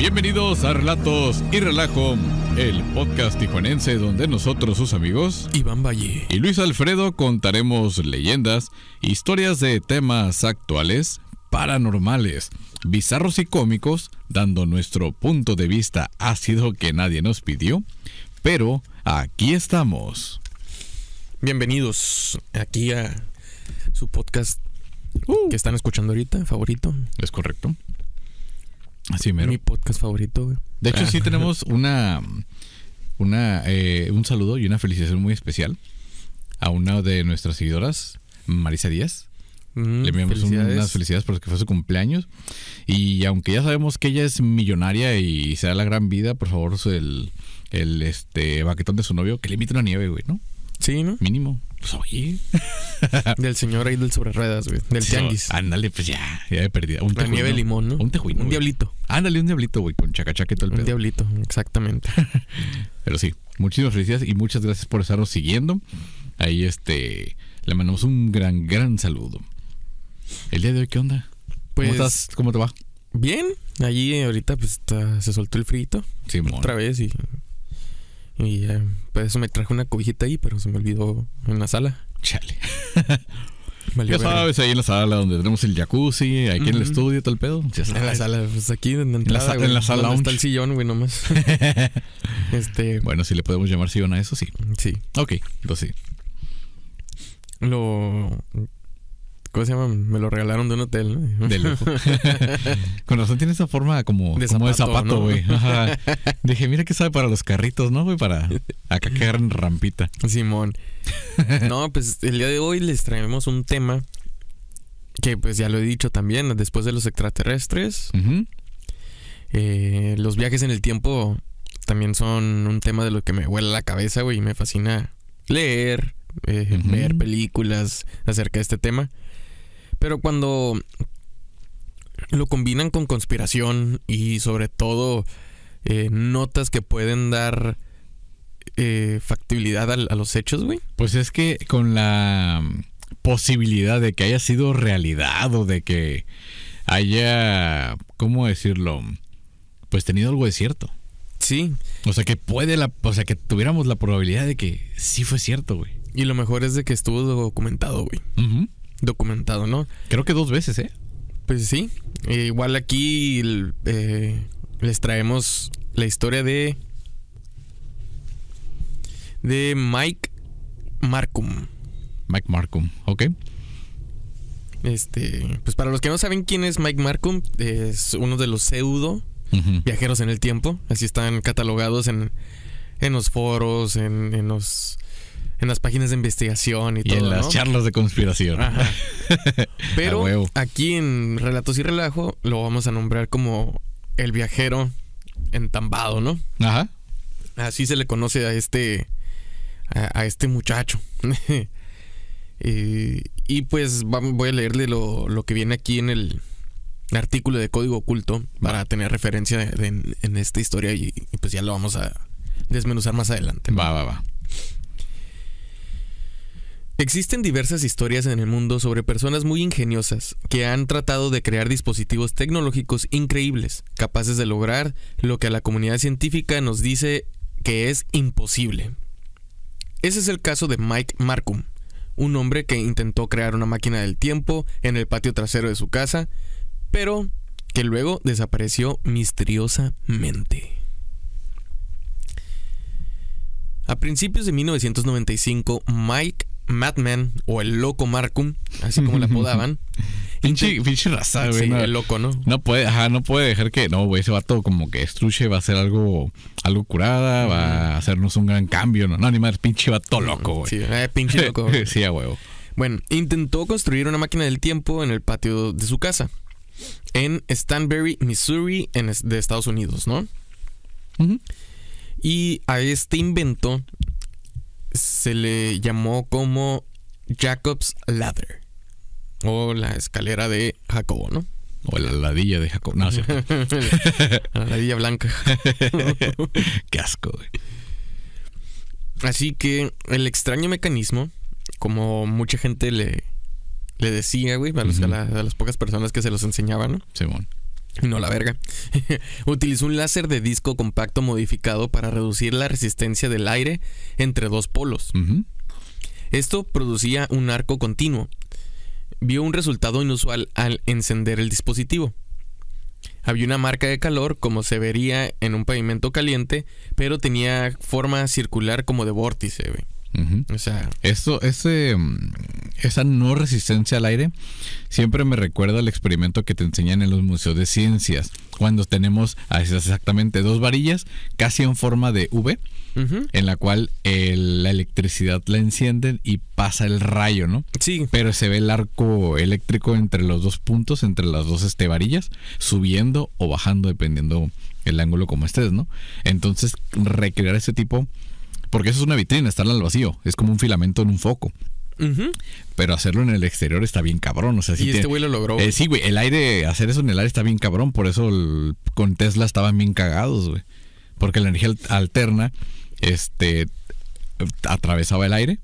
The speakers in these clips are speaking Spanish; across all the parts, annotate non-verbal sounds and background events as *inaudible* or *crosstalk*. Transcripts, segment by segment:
Bienvenidos a Relatos y Relajo, el podcast tijuanense donde nosotros, sus amigos Iván Valle y Luis Alfredo contaremos leyendas, historias de temas actuales, paranormales, bizarros y cómicos, dando nuestro punto de vista ácido que nadie nos pidió, pero aquí estamos. Bienvenidos aquí a su podcast uh. que están escuchando ahorita, favorito. Es correcto. Así mero. Mi podcast favorito, güey. De hecho, sí ah. tenemos una, una eh, un saludo y una felicitación muy especial a una de nuestras seguidoras, Marisa Díaz. Mm, le enviamos felicidades. unas felicidades porque fue su cumpleaños. Y aunque ya sabemos que ella es millonaria y será la gran vida, por favor, el, el este baquetón de su novio, que le invite una nieve, güey, ¿no? Sí, ¿no? Mínimo. Pues oye. *laughs* del señor ahí del sobre ruedas, güey. Del sí, Ándale, pues ya, ya he perdido. Un tejuino, limón, ¿no? Un tejuino. Un diablito. Ándale, un diablito, güey, con chacachaque todo el pedo. Un diablito, exactamente. *laughs* Pero sí, muchísimas felicidades y muchas gracias por estarnos siguiendo. Ahí este le mandamos un gran, gran saludo. El día de hoy, ¿qué onda? Pues, ¿Cómo estás? ¿Cómo te va? Bien, allí ahorita pues está, se soltó el frito. Sí, otra vez y y eh, pues me traje una cobijita ahí, pero se me olvidó en la sala. Chale. *laughs* ya sabes, ahí en la sala donde tenemos el jacuzzi, aquí en el estudio, tal pedo. sabes. En la sala, pues aquí en, en, la, sala. Donde está el sillón, güey, nomás. *laughs* este... Bueno, si le podemos llamar sillón a eso, sí. Sí. Ok, lo pues sí. Lo ¿Cómo se llama? Me lo regalaron de un hotel. ¿no? De lujo. *laughs* Con razón tiene esa forma como de zapato, güey. *laughs* Ajá. Dije, mira que sabe para los carritos, ¿no, güey? Para acá quedar en rampita. Simón. No, pues el día de hoy les traemos un tema que pues ya lo he dicho también, después de los extraterrestres. Eh, los viajes en el tiempo también son un tema de lo que me huele la cabeza, güey. Y me fascina leer, eh, ver películas acerca de este tema. Pero cuando lo combinan con conspiración y sobre todo eh, notas que pueden dar eh, factibilidad a, los hechos, güey. Pues es que con la posibilidad de que haya sido realidad o de que haya, ¿cómo decirlo? Pues tenido algo de cierto. Sí. O sea que puede la, o sea que tuviéramos la probabilidad de que sí fue cierto, güey. Y lo mejor es de que estuvo documentado, güey. Ajá documentado, ¿no? Creo que dos veces, ¿eh? Pues sí. Eh, igual aquí eh, les traemos la historia de. de Mike Markum. Mike Markum, ok. Este, pues para los que no saben quién es Mike Markum, es uno de los pseudo viajeros en el tiempo. Así están catalogados en, en los foros, en, en los en las páginas de investigación y, y En las charlas de conspiración. *laughs* Pero aquí en Relatos y Relajo lo vamos a nombrar como el viajero entambado, ¿no? Ajá. Así se le conoce a este. a, este muchacho. *laughs* y pues voy a leerle lo, lo, que viene aquí en el artículo de código oculto para tener referencia en, esta historia y, pues ya lo vamos a desmenuzar más adelante. Va, va, va. Existen diversas historias en el mundo sobre personas muy ingeniosas que han tratado de crear dispositivos tecnológicos increíbles, capaces de lograr lo que a la comunidad científica nos dice que es imposible. Ese es el caso de Mike Markum, un hombre que intentó crear una máquina del tiempo en el patio trasero de su casa, pero que luego desapareció misteriosamente. A principios de 1995, Mike Madman o el loco Markum, así como la *laughs* apodaban. Pinche, pinche raza, güey. el loco, ¿no? No puede, no puede dejar que, no, güey, ese todo como que estruche va a hacer algo, algo curada, va a hacernos un gran cambio, ¿no? No, ni más, pinche vato loco, güey. Sí, eh, pinche *laughs* loco. sí, a huevo. Bueno, intentó construir una máquina del tiempo en el patio de su casa, en Stanbury, Missouri, en, de Estados Unidos, ¿no? Y a este invento se le llamó como Jacob's Ladder o la escalera de Jacobo, ¿no? O la ladilla de Jacobo. *laughs* la ladilla blanca. *laughs* Qué asco, Así que el extraño mecanismo, como mucha gente le, le decía, güey, a, las pocas personas que se los enseñaban, ¿no? No la verga. *laughs* Utilizó un láser de disco compacto modificado para reducir la resistencia del aire entre dos polos. Esto producía un arco continuo. Vio un resultado inusual al encender el dispositivo. Había una marca de calor como se vería en un pavimento caliente, pero tenía forma circular como de vórtice. O sea, eso, ese, mm, esa no resistencia al aire siempre me recuerda al experimento que te enseñan en los museos de ciencias, cuando tenemos ah, exactamente dos varillas, casi en forma de V, en la cual la electricidad la encienden y pasa el rayo, ¿no? Sí. Pero se ve el arco eléctrico entre los dos puntos, entre las dos este, varillas, subiendo o bajando dependiendo el ángulo como estés, ¿no? Entonces, recrear ese tipo porque eso es una vitrina, estarla al vacío. Es como un filamento en un foco. Pero hacerlo en el exterior está bien cabrón. O sea, sí y este güey lo logró. Eh, sí, güey. El aire, hacer eso en el aire está bien cabrón. Por eso con Tesla estaban bien cagados, güey. Porque la energía alterna este, atravesaba el aire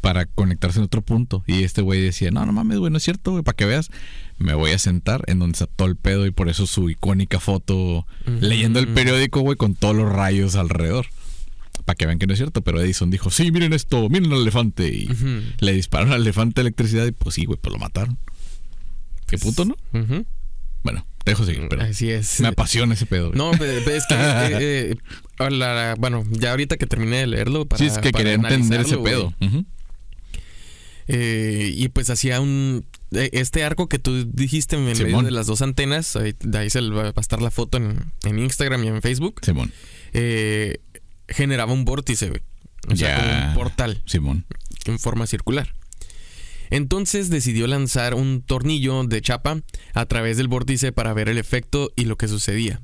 para conectarse en otro punto. Y este güey decía, no, no mames, güey, no es cierto, güey, para que veas, me voy a sentar en donde está todo el pedo y por eso su icónica foto leyendo el periódico, güey, con todos los rayos alrededor para que vean que no es cierto, pero Edison dijo, sí, miren esto, miren al elefante. Y le dispararon al elefante electricidad y pues sí, güey, pues lo mataron. Qué puto, ¿no? Bueno, te dejo seguir, pero es. Me apasiona ese pedo. No, No, es que, *laughs* eh, eh, bueno, ya ahorita que terminé de leerlo, para, sí, es que para quería entender ese pedo. Eh, y pues hacía un... E, este arco que tú dijiste en medio de las dos antenas, ahí, de ahí se va a pasar la foto en, en Instagram y en Facebook. Simón. Eh, generaba un vórtice, O sea, un portal. Simón. En forma circular. Entonces decidió lanzar un tornillo de chapa a través del vórtice para ver el efecto y lo que sucedía.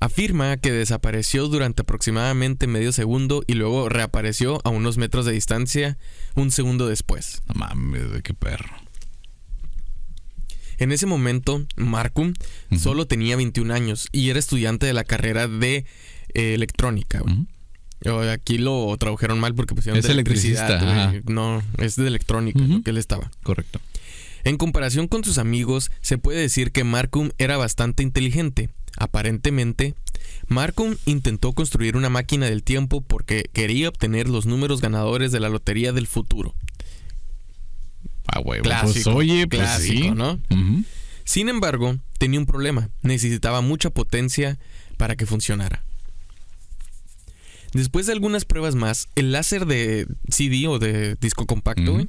Afirma que desapareció durante aproximadamente medio segundo y luego reapareció a unos metros de distancia un segundo después. de qué perro. En ese momento, Markum solo tenía 21 años y era estudiante de la carrera de eh, electrónica, Aquí lo tradujeron mal porque pusieron es electricista No, es de electrónica, que él estaba. Correcto. En comparación con sus amigos, se puede decir que Markum era bastante inteligente. Aparentemente, Markum intentó construir una máquina del tiempo porque quería obtener los números ganadores de la lotería del futuro. Ah, pues, clásico, pues, ¿no? Sin embargo, tenía un problema. Necesitaba mucha potencia para que funcionara. Después de algunas pruebas más, el láser de CD o de disco compacto,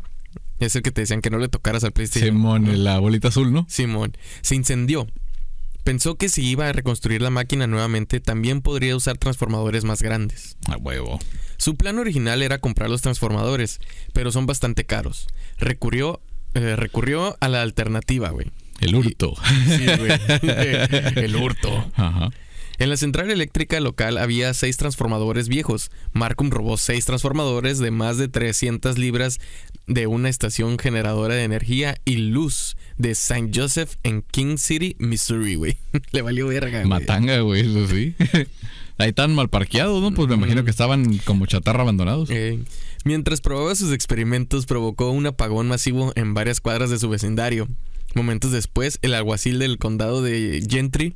Es el que te decían que no le tocaras al PlayStation. Simón, la bolita azul, ¿no? Simón. Se incendió. Pensó que si iba a reconstruir la máquina nuevamente, también podría usar transformadores más grandes. A huevo. Su plan original era comprar los transformadores, pero son bastante caros. Recurrió, eh, recurrió a la alternativa, güey. El hurto. sí, güey. *laughs* El hurto. Ajá. En la central eléctrica local había seis transformadores viejos. Marcum robó seis transformadores de más de 300 libras de una estación generadora de energía y luz de St. Joseph en King City, Missouri, güey. *laughs* Le valió verga, Matanga, güey, eso sí. *laughs* Ahí tan mal parqueados, ¿no? Pues me imagino que estaban como chatarra abandonados. mientras probaba sus experimentos, provocó un apagón masivo en varias cuadras de su vecindario. Momentos después, el alguacil del condado de Gentry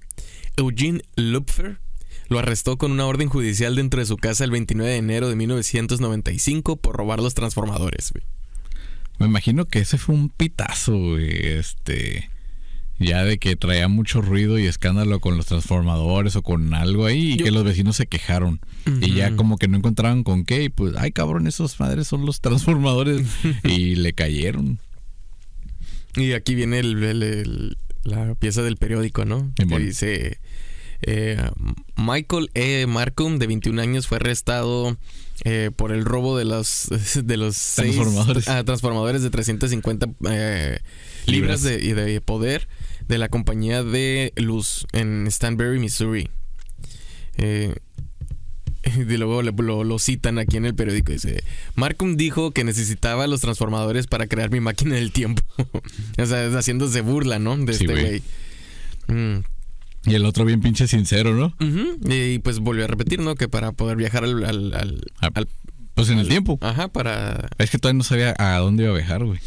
Eugene Lupfer lo arrestó con una orden judicial dentro de su casa el 29 de enero de 1995 por robar los transformadores, Me imagino que ese fue un pitazo, güey. Este. Ya de que traía mucho ruido y escándalo con los transformadores o con algo ahí y que los vecinos se quejaron. Y ya como que no encontraban con qué y pues, ay cabrón, esos padres son los transformadores *laughs* y le cayeron. Y aquí viene el la pieza del periódico, ¿no? Que dice, eh, Michael E. Markham, de 21 años, fue arrestado eh, por el robo de los, *laughs* de los seis, transformadores. Ah, de 350 eh, libras, de, poder de la compañía de luz en Stanbury, Missouri. eh *laughs* y luego lo, citan aquí en el periódico. Dice, Markham dijo que necesitaba los transformadores para crear mi máquina del tiempo. *laughs* o sea, haciéndose burla, ¿no? De este güey. Mm. Y el otro bien pinche sincero, ¿no? y, pues volvió a repetir, ¿no? Que para poder viajar al... al ah, pues en el tiempo. Ajá, para... Es que todavía no sabía a dónde iba a viajar, güey.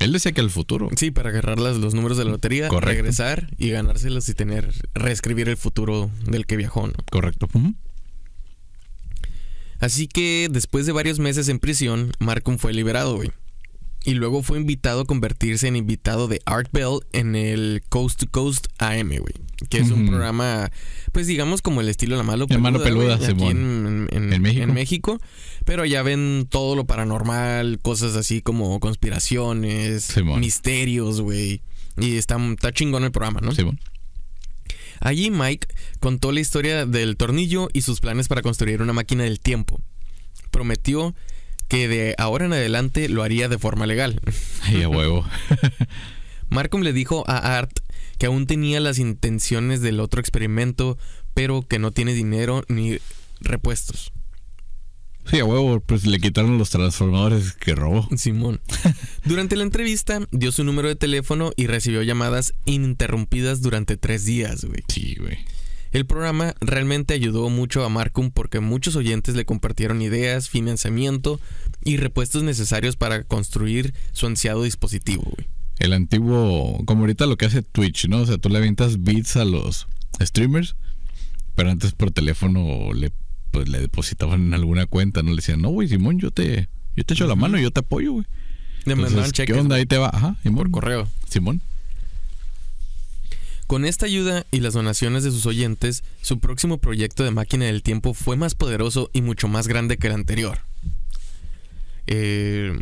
Él decía que el futuro. Sí, para agarrar los números de la lotería, regresar y ganárselos y tener, reescribir el futuro del que viajó, ¿no? Correcto. Así que después de varios meses en prisión, Markham fue liberado, güey. Y luego fue invitado a convertirse en invitado de Art Bell en el Coast to Coast AM, güey. Que es un programa, pues digamos como el estilo La Malo Peluda. La Malo Peluda, aquí En México pero ya ven todo lo paranormal, cosas así como conspiraciones, misterios, güey. Y está, chingón el programa, ¿no? Allí Mike contó la historia del tornillo y sus planes para construir una máquina del tiempo. Prometió que de ahora en adelante lo haría de forma legal. Y a huevo. *laughs* Markham le dijo a Art que aún tenía las intenciones del otro experimento, pero que no tiene dinero ni repuestos. Sí, a huevo, pues le quitaron los transformadores que robó. Simón. *laughs* Durante la entrevista dio su número de teléfono y recibió llamadas ininterrumpidas durante tres días, güey. Sí, güey. El programa realmente ayudó mucho a Markum porque muchos oyentes le compartieron ideas, financiamiento y repuestos necesarios para construir su ansiado dispositivo, güey. El antiguo, como ahorita lo que hace Twitch, ¿no? O sea, tú le avientas bits a los streamers, pero antes por teléfono le pues le depositaban en alguna cuenta, no le decían, no, güey, Simón, yo te, yo te echo la mano, yo te apoyo, güey. ¿Qué onda? Ahí te va, ajá, Simón. correo. Simón. Con esta ayuda y las donaciones de sus oyentes, su próximo proyecto de máquina del tiempo fue más poderoso y mucho más grande que el anterior. Eh,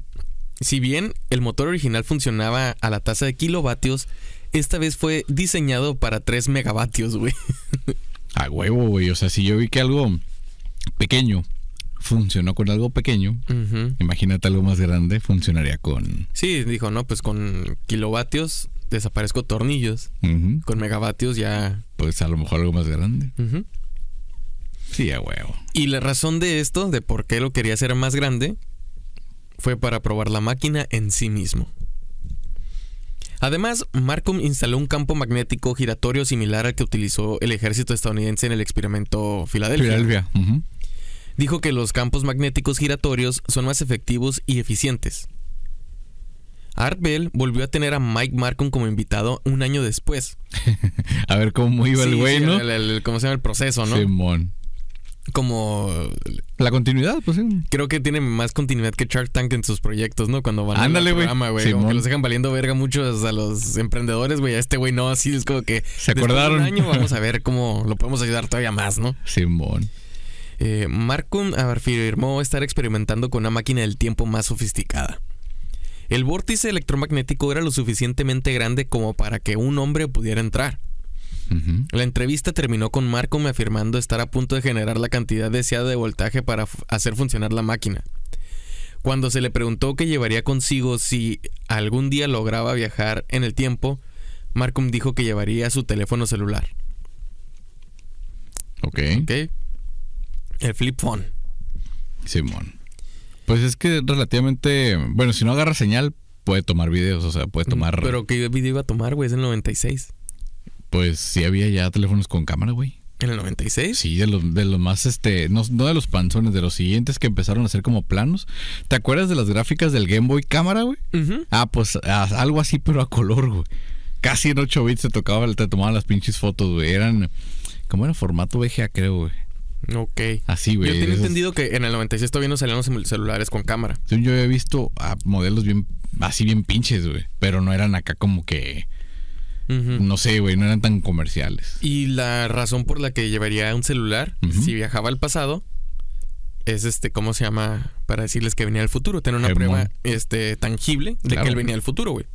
si bien el motor original funcionaba a la tasa de kilovatios, esta vez fue diseñado para 3 megavatios, güey. A huevo, güey. O sea, si yo vi que algo pequeño funcionó con algo pequeño, imagínate algo más grande, funcionaría con... Sí, dijo, no, pues con kilovatios desaparezco tornillos, con megavatios ya... Pues a lo mejor algo más grande. Sí, a huevo. Y la razón de esto, de por qué lo quería hacer más grande, fue para probar la máquina en sí mismo. Además, Markham instaló un campo magnético giratorio similar al que utilizó el ejército estadounidense en el experimento Filadelfia. Dijo que los campos magnéticos giratorios son más efectivos y eficientes. Art Bell volvió a tener a Mike Markham como invitado un año después. *laughs* a ver cómo iba el güey, ¿no? ¿Cómo se llama el proceso, no? Simón como la continuidad, pues sí. Creo que tiene más continuidad que Shark Tank en sus proyectos, ¿no? Cuando van Ándale, al programa, güey. los dejan valiendo verga muchos a los emprendedores, güey. A este güey no, así es como que se acordaron. año vamos a ver *laughs* cómo lo podemos ayudar todavía más, ¿no? Simón. Eh, Markum afirmó estar experimentando con una máquina del tiempo más sofisticada. El vórtice electromagnético era lo suficientemente grande como para que un hombre pudiera entrar. La entrevista terminó con Marco me afirmando estar a punto de generar la cantidad deseada de voltaje para hacer funcionar la máquina. Cuando se le preguntó qué llevaría consigo si algún día lograba viajar en el tiempo, Marco dijo que llevaría su teléfono celular. Ok. El flip phone. Simón. Pues es que relativamente. Bueno, si no agarra señal, puede tomar videos, o sea, puede mm, tomar. Pero ¿qué video iba a tomar, güey? Es el 96. Pues sí había ya teléfonos con cámara, güey. ¿En el 96? Sí, de los, de los más, este, no, de los panzones, de los siguientes que empezaron a ser como planos. ¿Te acuerdas de las gráficas del Game Boy cámara, güey? Ah, pues algo así, pero a color, güey. Casi en 8 bits se tocaba, te tomaban las pinches fotos, güey. Eran, Como era? Formato VGA, creo, güey. Ok. Así, güey. Yo tenía entendido que en el 96 todavía no salían los celulares con cámara. Yo había visto ah, modelos bien, así bien pinches, güey. Pero no eran acá como que no sé, güey, no eran tan comerciales. Y la razón por la que llevaría un celular, si viajaba al pasado, es este, ¿cómo se llama? Para decirles que venía al futuro, tener una prueba este, tangible de que él venía al futuro, güey.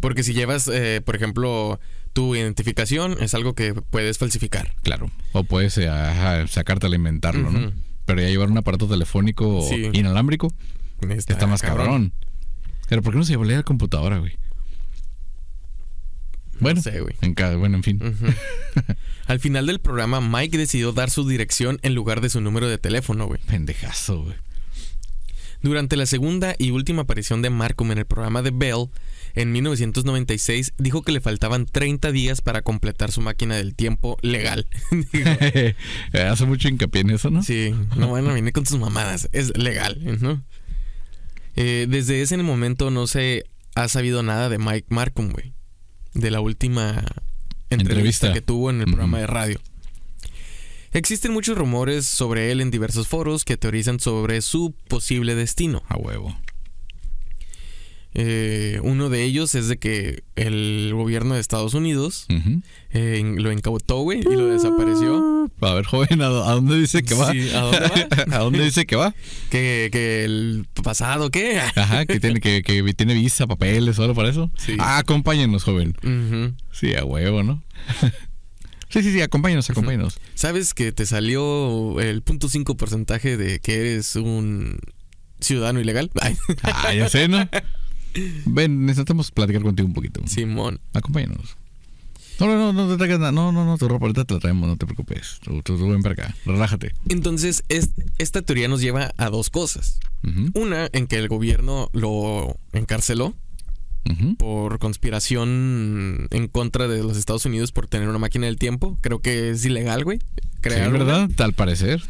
Porque si llevas, eh, por ejemplo, tu identificación, es algo que puedes falsificar. Claro. O puedes sacarte eh, ajá, e inventarlo, ¿no? Pero ya llevar un aparato telefónico inalámbrico está, más cabrón. Pero ¿por qué no se lleva la computadora, güey? Bueno, En bueno, en fin. *laughs* Al final del programa, Mike decidió dar su dirección en lugar de su número de teléfono, güey. Pendejazo, güey. Durante la segunda y última aparición de Markham en el programa de Bell, en 1996, dijo que le faltaban 30 días para completar su máquina del tiempo legal. *laughs* *laughs* Hace mucho hincapié en eso, ¿no? Sí, no, bueno, vine con tus mamadas, es legal, ¿no? Eh, desde ese momento no se ha sabido nada de Mike Markham, güey de la última entrevista, que tuvo en el programa de radio. Existen muchos rumores sobre él en diversos foros que teorizan sobre su posible destino. A huevo. Eh, uno de ellos es de que el gobierno de Estados Unidos eh, lo incautó, güey, y lo desapareció. A ver, joven, ¿a, dónde dice que va? *laughs* ¿a dónde dice que va? que, que el pasado, ¿qué? Ajá, que tiene, que, que tiene visa, papeles, solo para eso. Sí. Ah, acompáñenos, joven. Sí, a huevo, ¿no? *laughs* Sí, sí, sí, acompáñenos acompáñenos. ¿Sabes que te salió el punto cinco porcentaje de que eres un ciudadano ilegal? Ay. *laughs* Ah, ya sé, ¿no? Ven, necesitamos platicar contigo un poquito. Simón. Acompáñanos. No, no, no, no te traigas nada. No, no, no, tu ropa ahorita te la traemos, no te preocupes. Tú, ven para acá, relájate. Entonces, es, esta teoría nos lleva a dos cosas. Una, en que el gobierno lo encarceló por conspiración en contra de los Estados Unidos por tener una máquina del tiempo. Creo que es ilegal, güey. Crear ¿verdad? Tal parecer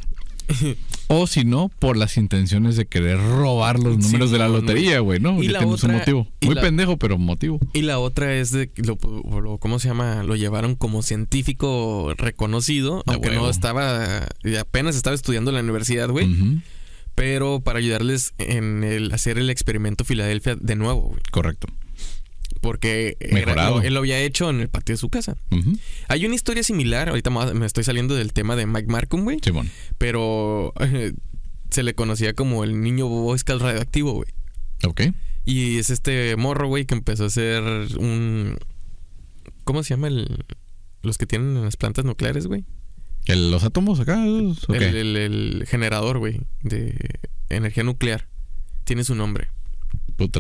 o si no, por las intenciones de querer robar los números de la lotería, güey, ¿no? Y un motivo. Muy pendejo, pero motivo. Y la otra es de, lo, ¿cómo se llama? Lo llevaron como científico reconocido, aunque no estaba, eh, apenas estaba estudiando en la universidad, güey. Pero para ayudarles en el, hacer el experimento Filadelfia de nuevo, güey. Correcto porque él lo había hecho en el patio de su casa. Hay una historia similar, ahorita me estoy saliendo del tema de Mike Markham, güey. Pero eh, se le conocía como el niño bobo Escal este, radioactivo, güey. Ok. Y es este morro, güey, que empezó a ser un... ¿Cómo se llama el...? Los que tienen las plantas nucleares, güey. ¿Los átomos acá? El, el, el generador, güey, de energía nuclear. Tiene su nombre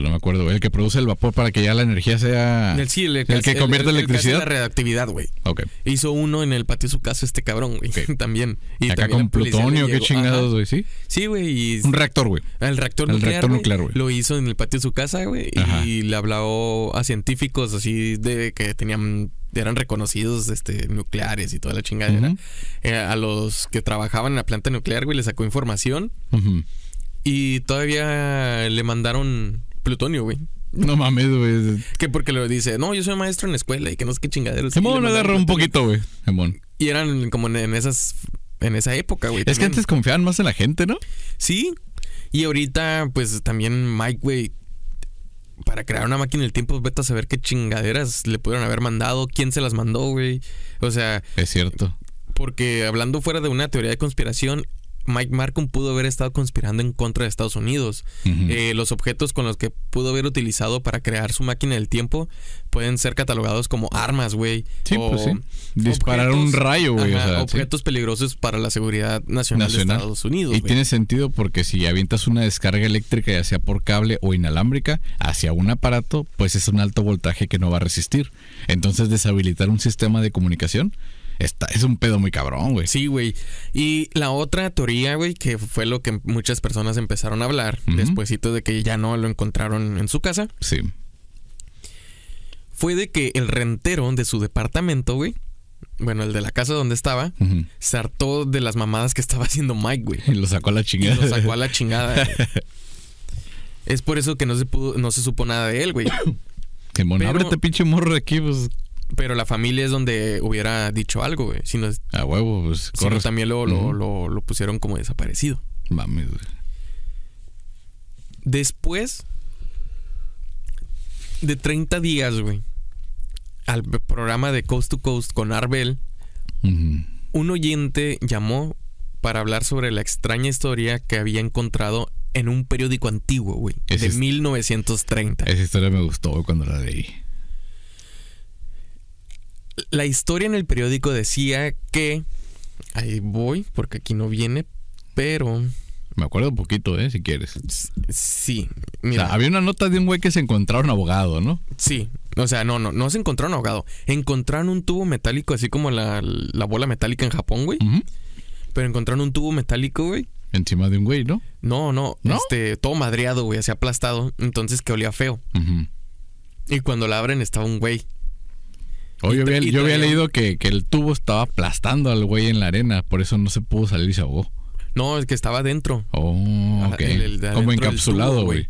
no me acuerdo, el que produce el vapor para que ya la energía sea. El, el, que convierte electricidad. la reactividad, güey. Okay. Hizo uno en el patio de su casa este cabrón, güey. *laughs* también. Y acá con plutonio, qué chingados, güey, ¿sí? Sí, güey. Un reactor, güey. El reactor nuclear. Lo hizo en el patio de su casa, güey. Y le habló a científicos así de que tenían eran reconocidos este, nucleares y toda la chingadera. Eh, a los que trabajaban en la planta nuclear, güey, le sacó información. Y todavía le mandaron plutonio, güey. No mames, güey. Que porque le dice, no, yo soy maestro en escuela y que no sé qué chingadero. me agarró un poquito, güey. Y eran como en esas. En esa época, güey. Es que antes confiaban más en la gente, ¿no? Sí. Y ahorita, pues también Mike, güey. Para crear una máquina del tiempo, vete a saber qué chingaderas le pudieron haber mandado, quién se las mandó, güey. O sea. Es cierto. Porque hablando fuera de una teoría de conspiración, Mike Markham pudo haber estado conspirando en contra de Estados Unidos. Eh, los objetos con los que pudo haber utilizado para crear su máquina del tiempo pueden ser catalogados como armas, güey. Sí, pues sí. Disparar un rayo, güey. objetos peligrosos para la seguridad nacional, de Estados Unidos. Y tiene sentido porque si avientas una descarga eléctrica, ya sea por cable o inalámbrica, hacia un aparato, pues es un alto voltaje que no va a resistir. Entonces, deshabilitar un sistema de comunicación es un pedo muy cabrón, güey. Sí, güey. Y la otra teoría, güey, que fue lo que muchas personas empezaron a hablar después de que ya no lo encontraron en su casa. Sí. Fue de que el rentero de su departamento, güey, bueno, el de la casa donde estaba, se hartó de las mamadas que estaba *laughs* haciendo Mike, güey. Y lo sacó a la chingada. lo sacó a la chingada. *laughs* es por eso que no se pudo, no se supo nada de él, güey. Qué ábrete pinche morro aquí, pues pero la familia es donde hubiera dicho algo, güey. Si a huevo, pues también lo, lo, lo, pusieron como desaparecido. Mami, güey. Después de 30 días, güey, al programa de Coast to Coast con Arbel, un oyente llamó para hablar sobre la extraña historia que había encontrado en un periódico antiguo, güey, de 1930. Esa historia me gustó cuando la leí la historia en el periódico decía que. Ahí voy, porque aquí no viene, pero. Me acuerdo un poquito, ¿eh? Si quieres. Sí. Mira. había una nota de un güey que se encontraron abogado, ¿no? Sí. O sea, no, no, no se encontraron abogado. Encontraron un tubo metálico, así como la, bola metálica en Japón, güey. Pero encontraron un tubo metálico, güey. Encima de un güey, ¿no? No, no. no Este, todo madreado, güey, así aplastado. Entonces que olía feo. Y cuando la abren estaba un güey yo, había, leído que, el tubo estaba aplastando al güey en la arena, por eso no se pudo salir y se ahogó. No, es que estaba dentro. Oh, Como encapsulado, güey.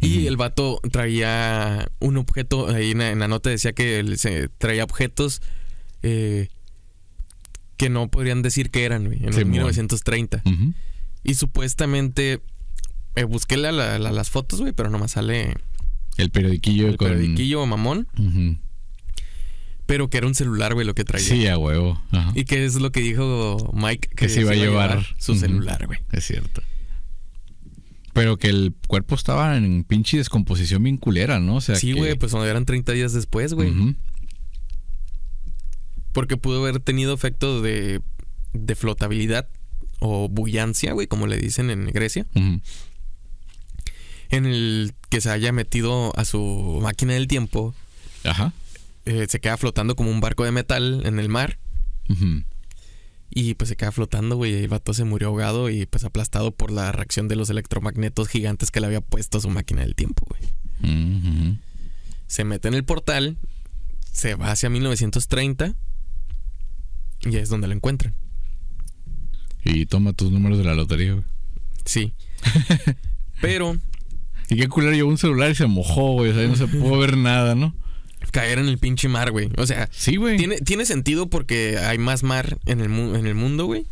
Y el vato traía un objeto, ahí en, la, nota decía que se traía objetos eh, que no podrían decir que eran, güey, en 1930. Y supuestamente, eh, busqué las fotos, güey, pero nomás sale... El periodiquillo con... periodiquillo mamón. Pero que era un celular, güey, lo que traía. Sí, a huevo. Ajá. Y que es lo que dijo Mike. Que, se iba, a llevar, su celular, güey. Es cierto. Pero que el cuerpo estaba en pinche descomposición vinculera, ¿no? O sea, sí, güey, pues eran 30 días después, güey. Porque pudo haber tenido efecto de, de flotabilidad o bullancia, güey, como le dicen en Grecia. En el que se haya metido a su máquina del tiempo. Ajá. Eh, se queda flotando como un barco de metal en el mar. Y pues se queda flotando, güey. El vato se murió ahogado y pues aplastado por la reacción de los electromagnetos gigantes que le había puesto a su máquina del tiempo, güey. Se mete en el portal, se va hacia 1930 y es donde lo encuentran. Y toma tus números de la lotería, güey. Sí. *laughs* Pero. y qué culero llevó un celular y se mojó, güey. O sea, no se pudo ver nada, ¿no? caer en el pinche mar, güey. O sea, Tiene, tiene sentido porque hay más mar en el, en el mundo, güey,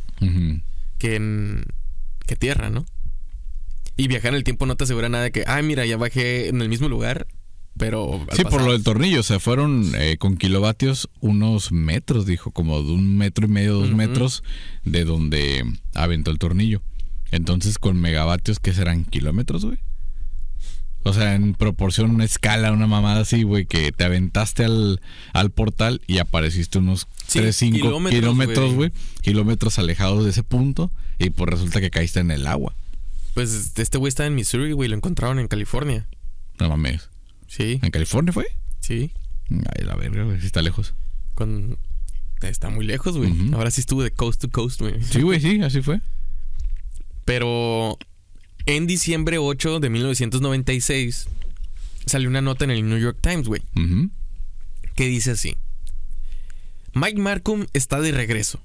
que, en, que tierra, ¿no? Y viajar en el tiempo no te asegura nada de que, ah, mira, ya bajé en el mismo lugar, pero... Sí, por lo del tornillo, o sea, fueron eh, con kilovatios unos metros, dijo, como de un metro y medio, dos metros de donde aventó el tornillo. Entonces, con megavatios, ¿qué serán? ¿Kilómetros, güey? O sea, en proporción, una escala, una mamada así, güey, que te aventaste al, portal y apareciste unos 3, 5 kilómetros, güey. Kilómetros alejados de ese punto y pues resulta que caíste en el agua. Pues este güey está en Missouri, güey, lo encontraron en California. No mames. Sí. ¿En California fue? Sí. Ay, la verga, güey, sí está lejos. Con... Está muy lejos, güey. Ahora sí estuvo de coast to coast, güey. Sí, güey, sí, así fue. Pero en diciembre 8 de 1996 salió una nota en el New York Times, güey, que dice así. Mike Markham está de regreso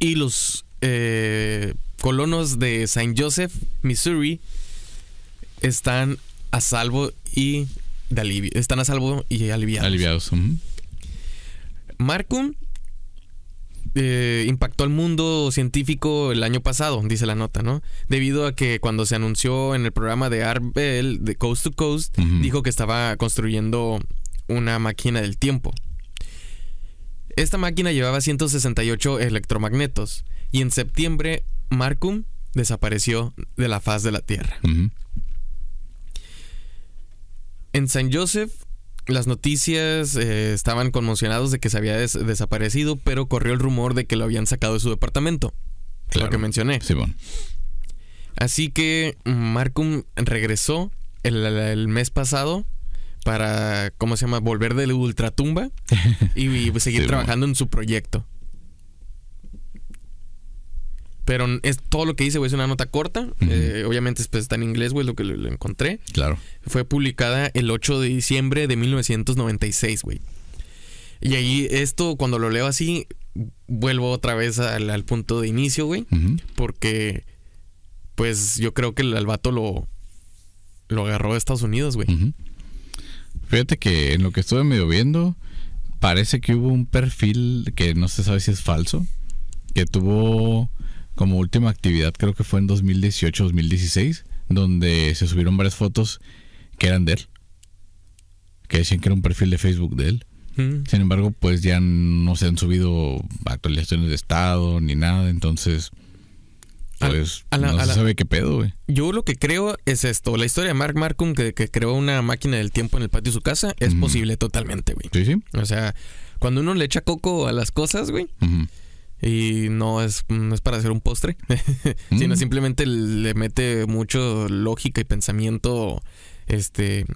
y los eh, colonos de Saint Joseph, Missouri, están a salvo y de están a salvo y aliviados. Aliviados. Markham eh, impactó al mundo científico el año pasado, dice la nota, ¿no? Debido a que cuando se anunció en el programa de Arbel, de Coast to Coast, dijo que estaba construyendo una máquina del tiempo. Esta máquina llevaba 168 electromagnetos y en septiembre Markum desapareció de la faz de la Tierra. En San Joseph las noticias eh, estaban conmocionados de que se había desaparecido, pero corrió el rumor de que lo habían sacado de su departamento. Lo que mencioné. Así que Markum regresó el, mes pasado para, ¿cómo se llama?, volver de la ultratumba *laughs* y, seguir trabajando en su proyecto. Pero es todo lo que hice, güey, es una nota corta. Eh, obviamente pues, está en inglés, güey, lo que lo, encontré. Claro. Fue publicada el 8 de diciembre de 1996, güey. Y ahí esto, cuando lo leo así, vuelvo otra vez al, punto de inicio, güey. Porque, pues yo creo que el, albato lo, lo agarró de Estados Unidos, güey. Fíjate que en lo que estuve medio viendo, parece que hubo un perfil que no se sabe si es falso, que tuvo como última actividad, creo que fue en 2018, 2016, donde se subieron varias fotos que eran de él, que decían que era un perfil de Facebook de él. Mm. Sin embargo, pues ya no se han subido actualizaciones de estado ni nada, entonces... Pues, no sabe qué pedo, güey. Yo lo que creo es esto. La historia de Mark Markum, que, que creó una máquina del tiempo en el patio de su casa es posible totalmente, güey. Sí, sí. O sea, cuando uno le echa coco a las cosas, güey, y no es, es para hacer un postre, *laughs* sino mm. simplemente le mete mucho lógica y pensamiento, este,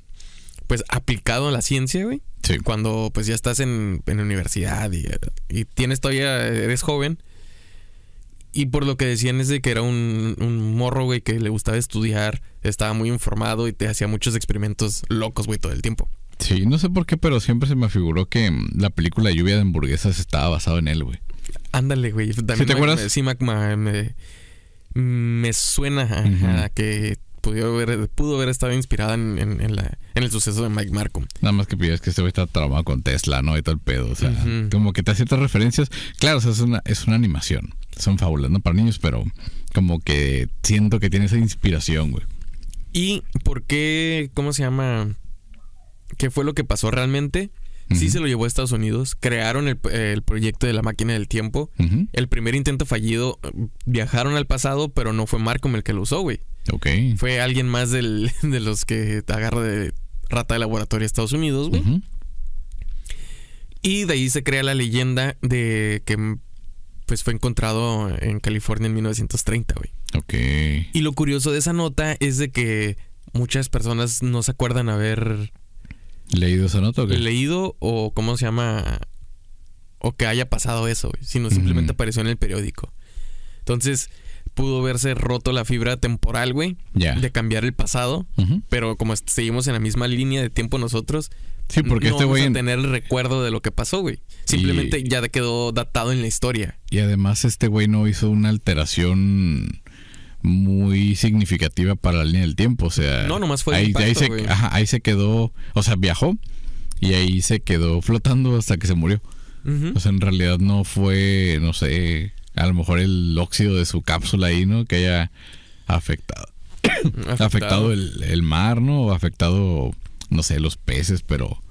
pues aplicado a la ciencia, güey. Cuando pues ya estás en, en universidad y, tienes todavía, eres joven. Y por lo que decían es de que era un, un morro, güey, que le gustaba estudiar, estaba muy informado y te hacía muchos experimentos locos, güey, todo el tiempo. Sí, no sé por qué, pero siempre se me figuró que mm, la película Lluvia de hamburguesas estaba basada en él, güey. Ándale, güey. También ¿Sí te acuerdas? sí, Macma, me, suena que pudo haber, pudo haber estado inspirada en, el suceso de Mike Marco Nada más que pides que se este güey está traumado con Tesla, ¿no? Y todo pedo. O sea, como que te hace ciertas referencias. Claro, es una, es una animación. Son fábulas, ¿no? Para niños, pero como que siento que tiene esa inspiración, güey. ¿Y por qué? ¿Cómo se llama? ¿Qué fue lo que pasó realmente? Sí se lo llevó a Estados Unidos. Crearon el, proyecto de la máquina del tiempo. El primer intento fallido, viajaron al pasado, pero no fue Markham el que lo usó, güey. Ok. Fue alguien más *laughs* de los que agarra de rata de laboratorio a Estados Unidos, güey. Y de ahí se crea la leyenda de que pues fue encontrado en California en 1930, güey. Ok. Y lo curioso de esa nota es de que muchas personas no se acuerdan haber ¿Leído esa nota o Leído o cómo se llama. O que haya pasado eso, sino simplemente apareció en el periódico. Entonces pudo verse roto la fibra temporal, güey, de cambiar el pasado, pero como seguimos en la misma línea de tiempo nosotros, sí, porque no este vamos a tener el recuerdo de lo que pasó, güey. Simplemente ya quedó datado en la historia. Y además este güey no hizo una alteración muy significativa para la línea del tiempo. O sea, ahí, se, ahí se quedó, o sea, viajó y ahí se quedó flotando hasta que se murió. O sea, en realidad no fue, no sé, a lo mejor el óxido de su cápsula ahí, ¿no? Que haya afectado. *coughs* afectado, afectado el, el, mar, ¿no? O afectado, no sé, los peces, pero...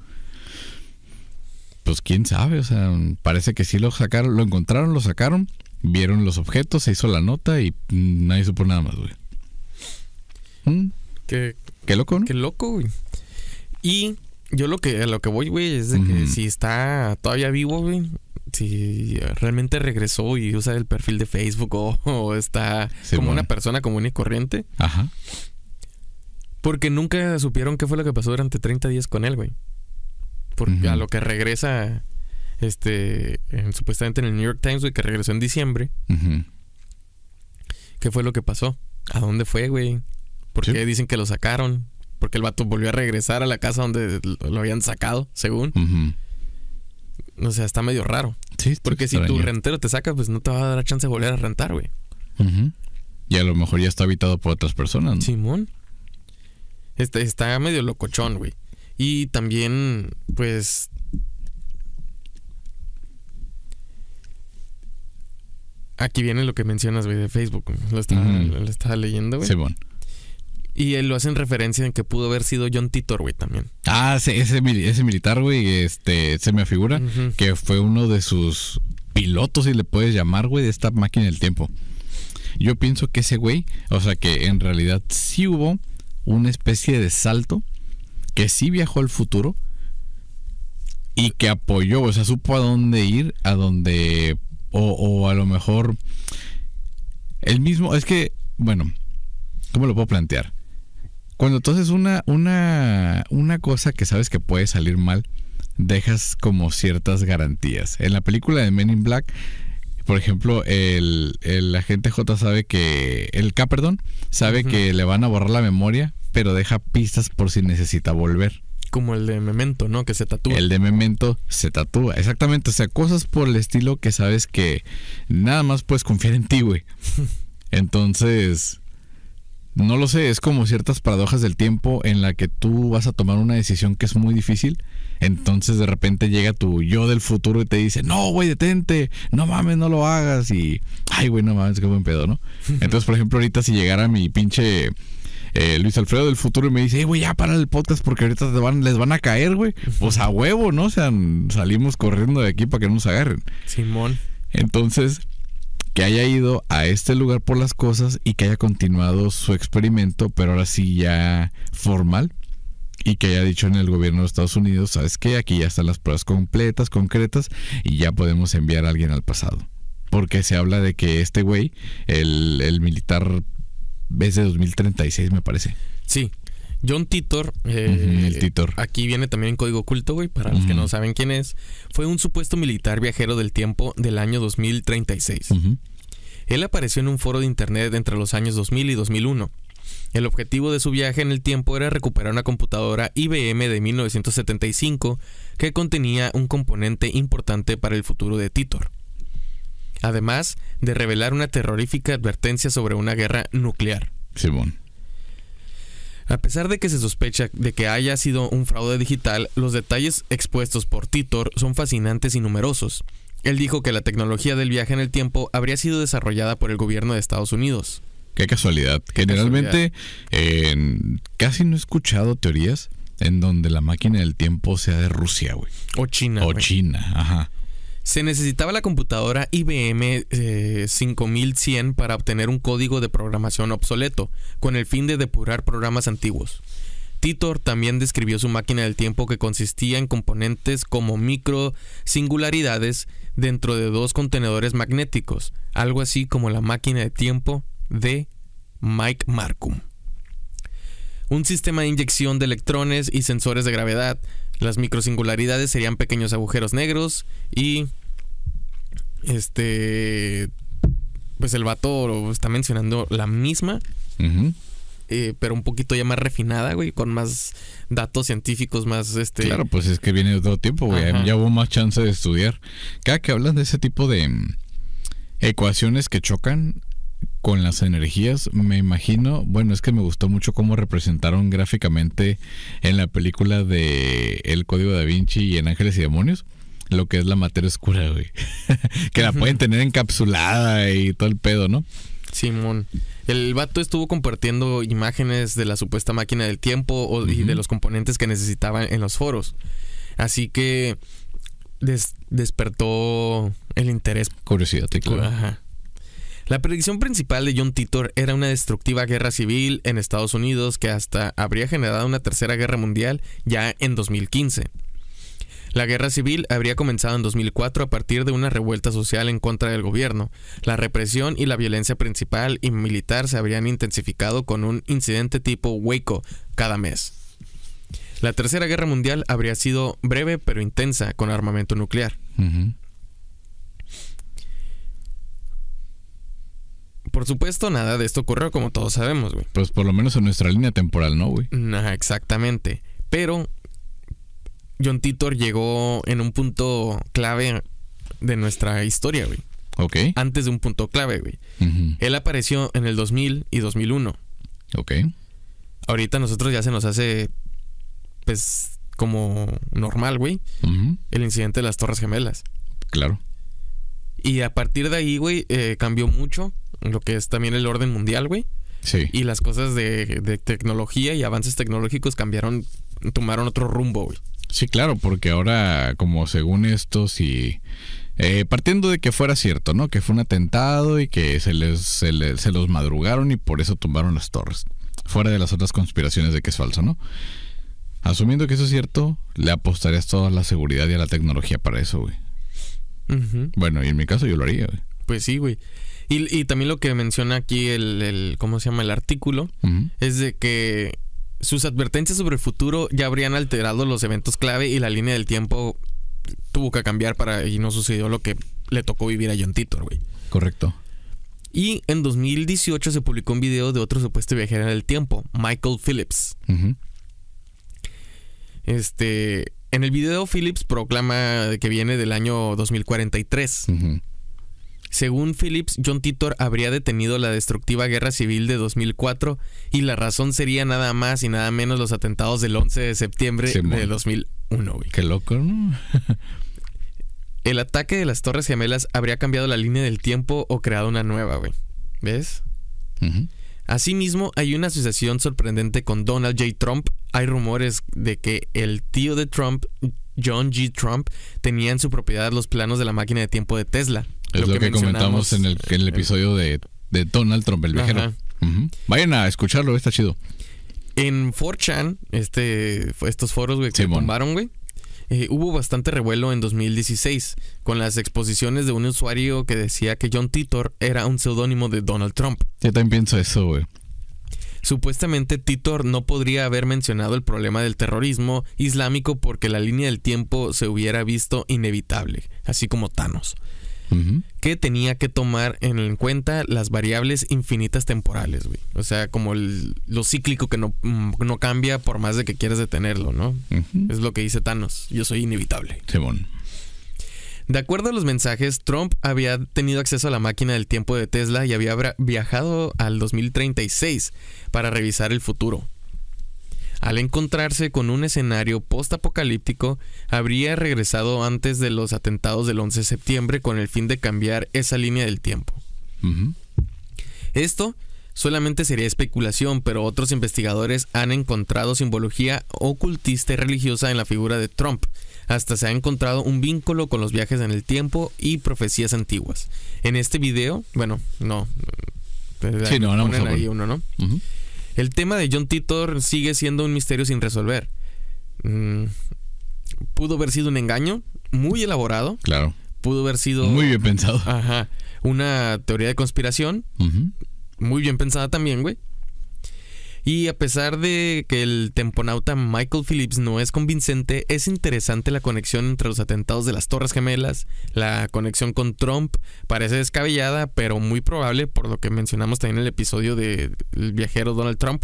Pues quién sabe, o sea, parece que sí lo sacaron, lo encontraron, lo sacaron Vieron los objetos, se hizo la nota y mm, nadie supo nada más, güey. Mm. Qué, qué, loco, ¿no? Qué loco, güey. Y yo lo que, a lo que voy, güey, es de que si está todavía vivo, güey, si realmente regresó y usa el perfil de Facebook o, *laughs* está como una persona común y corriente. Ajá. Porque nunca supieron qué fue lo que pasó durante 30 días con él, güey. Porque a lo que regresa este, supuestamente en el New York Times, güey, que regresó en diciembre. ¿Qué fue lo que pasó? ¿A dónde fue, güey? ¿Por qué dicen que lo sacaron? Porque el vato volvió a regresar a la casa donde lo habían sacado, según. O sea, está medio raro. Porque si tu rentero te saca, pues no te va a dar la chance de volver a rentar, güey. Y a lo mejor ya está habitado por otras personas, ¿no? Simón. este está medio locochón, güey. Y también, pues, Aquí viene lo que mencionas, güey, de Facebook. Lo estaba, leyendo, güey. Sí, bueno. Y él eh, lo hacen referencia en que pudo haber sido John Titor, güey, también. Ah, ese, ese militar, güey, este, se me figura que fue uno de sus pilotos, si le puedes llamar, güey, de esta máquina del tiempo. Yo pienso que ese güey, o sea, que en realidad sí hubo una especie de salto, que sí viajó al futuro y que apoyó, o sea, supo a dónde ir, a dónde o, a lo mejor el mismo, es que, bueno, ¿cómo lo puedo plantear? Cuando entonces una, una, una cosa que sabes que puede salir mal, dejas como ciertas garantías. En la película de Men in Black, por ejemplo, el, el agente J sabe que, el K, perdón, sabe que le van a borrar la memoria, pero deja pistas por si necesita volver. Como el de Memento, ¿no? Que se tatúa. El de Memento se tatúa, exactamente. O sea, cosas por el estilo que sabes que nada más puedes confiar en ti, güey. *laughs* Entonces, no lo sé, es como ciertas paradojas del tiempo en la que tú vas a tomar una decisión que es muy difícil. Entonces de repente llega tu yo del futuro y te dice, no, güey, detente, no mames, no lo hagas. Y, ay, güey, no mames, qué buen pedo, ¿no? *laughs* Entonces, por ejemplo, ahorita si llegara mi pinche eh, Luis Alfredo del futuro y me dice, güey, ya para el podcast porque ahorita van, les van a caer, güey. Pues a huevo, ¿no? O sea, salimos corriendo de aquí para que no nos agarren. Simón. Entonces, que haya ido a este lugar por las cosas y que haya continuado su experimento, pero ahora sí ya formal. Y que haya dicho en el gobierno de Estados Unidos, ¿sabes qué? Aquí ya están las pruebas completas, concretas, y ya podemos enviar a alguien al pasado porque se habla de que este güey, el, el, militar es 2036, me parece. Sí. John Titor, eh, el Titor. Aquí viene también en código oculto, güey, para los que no saben quién es. Fue un supuesto militar viajero del tiempo del año 2036. Él apareció en un foro de internet entre los años 2000 y 2001. El objetivo de su viaje en el tiempo era recuperar una computadora IBM de 1975 que contenía un componente importante para el futuro de Titor además de revelar una terrorífica advertencia sobre una guerra nuclear. Simón. A pesar de que se sospecha de que haya sido un fraude digital, los detalles expuestos por Titor son fascinantes y numerosos. Él dijo que la tecnología del viaje en el tiempo habría sido desarrollada por el gobierno de Estados Unidos. Qué casualidad. Generalmente casi no he escuchado teorías en donde la máquina del tiempo sea de Rusia, güey. O China. O China, ajá. Se necesitaba la computadora IBM 5100 eh, para obtener un código de programación obsoleto, con el fin de depurar programas antiguos. Titor también describió su máquina del tiempo que consistía en componentes como micro singularidades dentro de dos contenedores magnéticos, algo así como la máquina de tiempo de Mike Markum. Un sistema de inyección de electrones y sensores de gravedad. Las microsingularidades serían pequeños agujeros negros y este. Pues el vato está mencionando la misma. Eh, pero un poquito ya más refinada, güey, con más datos científicos, más este. Claro, pues es que viene de todo tiempo, güey. Ya hubo más chance de estudiar. Cada que hablan de ese tipo de mm, ecuaciones que chocan, con las energías, me imagino, bueno, es que me gustó mucho cómo representaron gráficamente en la película de El Código da Vinci y en Ángeles y Demonios, lo que es la materia oscura, güey. *laughs* que la pueden tener encapsulada y todo el pedo, ¿no? Simón. El vato estuvo compartiendo imágenes de la supuesta máquina del tiempo o, y de los componentes que necesitaban en los foros. Así que despertó el interés. Curiosidad, Ajá. La predicción principal de John Titor era una destructiva guerra civil en Estados Unidos que hasta habría generado una tercera guerra mundial ya en 2015. La guerra civil habría comenzado en 2004 a partir de una revuelta social en contra del gobierno. La represión y la violencia principal y militar se habrían intensificado con un incidente tipo Waco cada mes. La Tercera Guerra Mundial habría sido breve pero intensa con armamento nuclear. Por supuesto, nada de esto ocurrió como todos sabemos, güey. Pues por lo menos en nuestra línea temporal, ¿no, güey? Nah, exactamente. Pero John Titor llegó en un punto clave de nuestra historia, güey. Ok. Antes de un punto clave, güey. Él apareció en el 2000 y 2001. Ok. Ahorita a nosotros ya se nos hace, pues, como normal, güey. El incidente de las Torres Gemelas. Claro. Y a partir de ahí, güey, eh, cambió mucho lo que es también el orden mundial, güey. Sí. Y las cosas de, de tecnología y avances tecnológicos cambiaron, tomaron otro rumbo, güey. Sí, claro, porque ahora, como según esto, si... Eh, partiendo de que fuera cierto, ¿no? Que fue un atentado y que se les, se, se los madrugaron y por eso tumbaron las torres. Fuera de las otras conspiraciones de que es falso, ¿no? Asumiendo que eso es cierto, le apostarías toda la seguridad y a la tecnología para eso, güey. Bueno, y en mi caso yo lo haría, güey. Pues sí, güey. Y, y también lo que menciona aquí el, ¿cómo se llama? El artículo, es de que sus advertencias sobre el futuro ya habrían alterado los eventos clave y la línea del tiempo tuvo que cambiar para y no sucedió lo que le tocó vivir a John Titor, güey. Correcto. Y en 2018 se publicó un video de otro supuesto viajero en el tiempo, Michael Phillips. Este, en el video Phillips proclama que viene del año 2043. Uh según Phillips, John Titor habría detenido la destructiva guerra civil de 2004 y la razón sería nada más y nada menos los atentados del 11 de septiembre de 2001. Qué loco, ¿no? *laughs* El ataque de las Torres Gemelas habría cambiado la línea del tiempo o creado una nueva, güey. ¿Ves? Asimismo, hay una asociación sorprendente con Donald J. Trump. Hay rumores de que el tío de Trump, John G. Trump, tenía en su propiedad los planos de la máquina de tiempo de Tesla. Es lo, que, comentamos en el, episodio de, Donald Trump, el viajero. Vayan a escucharlo, está chido. En 4chan, este, estos foros, que tumbaron, güey. Eh, hubo bastante revuelo en 2016 con las exposiciones de un usuario que decía que John Titor era un seudónimo de Donald Trump. Yo también pienso eso, güey. Supuestamente Titor no podría haber mencionado el problema del terrorismo islámico porque la línea del tiempo se hubiera visto inevitable, así como Thanos que tenía que tomar en cuenta las variables infinitas temporales, güey. O sea, como lo cíclico que mm, no, cambia por más de que quieras detenerlo, ¿no? Es lo que dice Thanos. Yo soy inevitable. De acuerdo a los mensajes, Trump había tenido acceso a la máquina del tiempo de Tesla y había viajado al 2036 para revisar el futuro al encontrarse con un escenario postapocalíptico, habría regresado antes de los atentados del 11 de septiembre con el fin de cambiar esa línea del tiempo. Esto solamente sería especulación, pero otros investigadores han encontrado simbología ocultista y religiosa en la figura de Trump. Hasta se ha encontrado un vínculo con los viajes en el tiempo y profecías antiguas. En este video, bueno, no. Eh, sí, no, no, ¿no? El tema de John Titor sigue siendo un misterio sin resolver. Mm, pudo haber sido un engaño muy elaborado. Claro. Pudo haber sido. Muy bien pensado. Ajá. Una teoría de conspiración. Muy bien pensada también, güey. Y a pesar de que el temponauta Michael Phillips no es convincente, es interesante la conexión entre los atentados de las Torres Gemelas, la conexión con Trump parece descabellada, pero muy probable por lo que mencionamos también en el episodio del el viajero Donald Trump,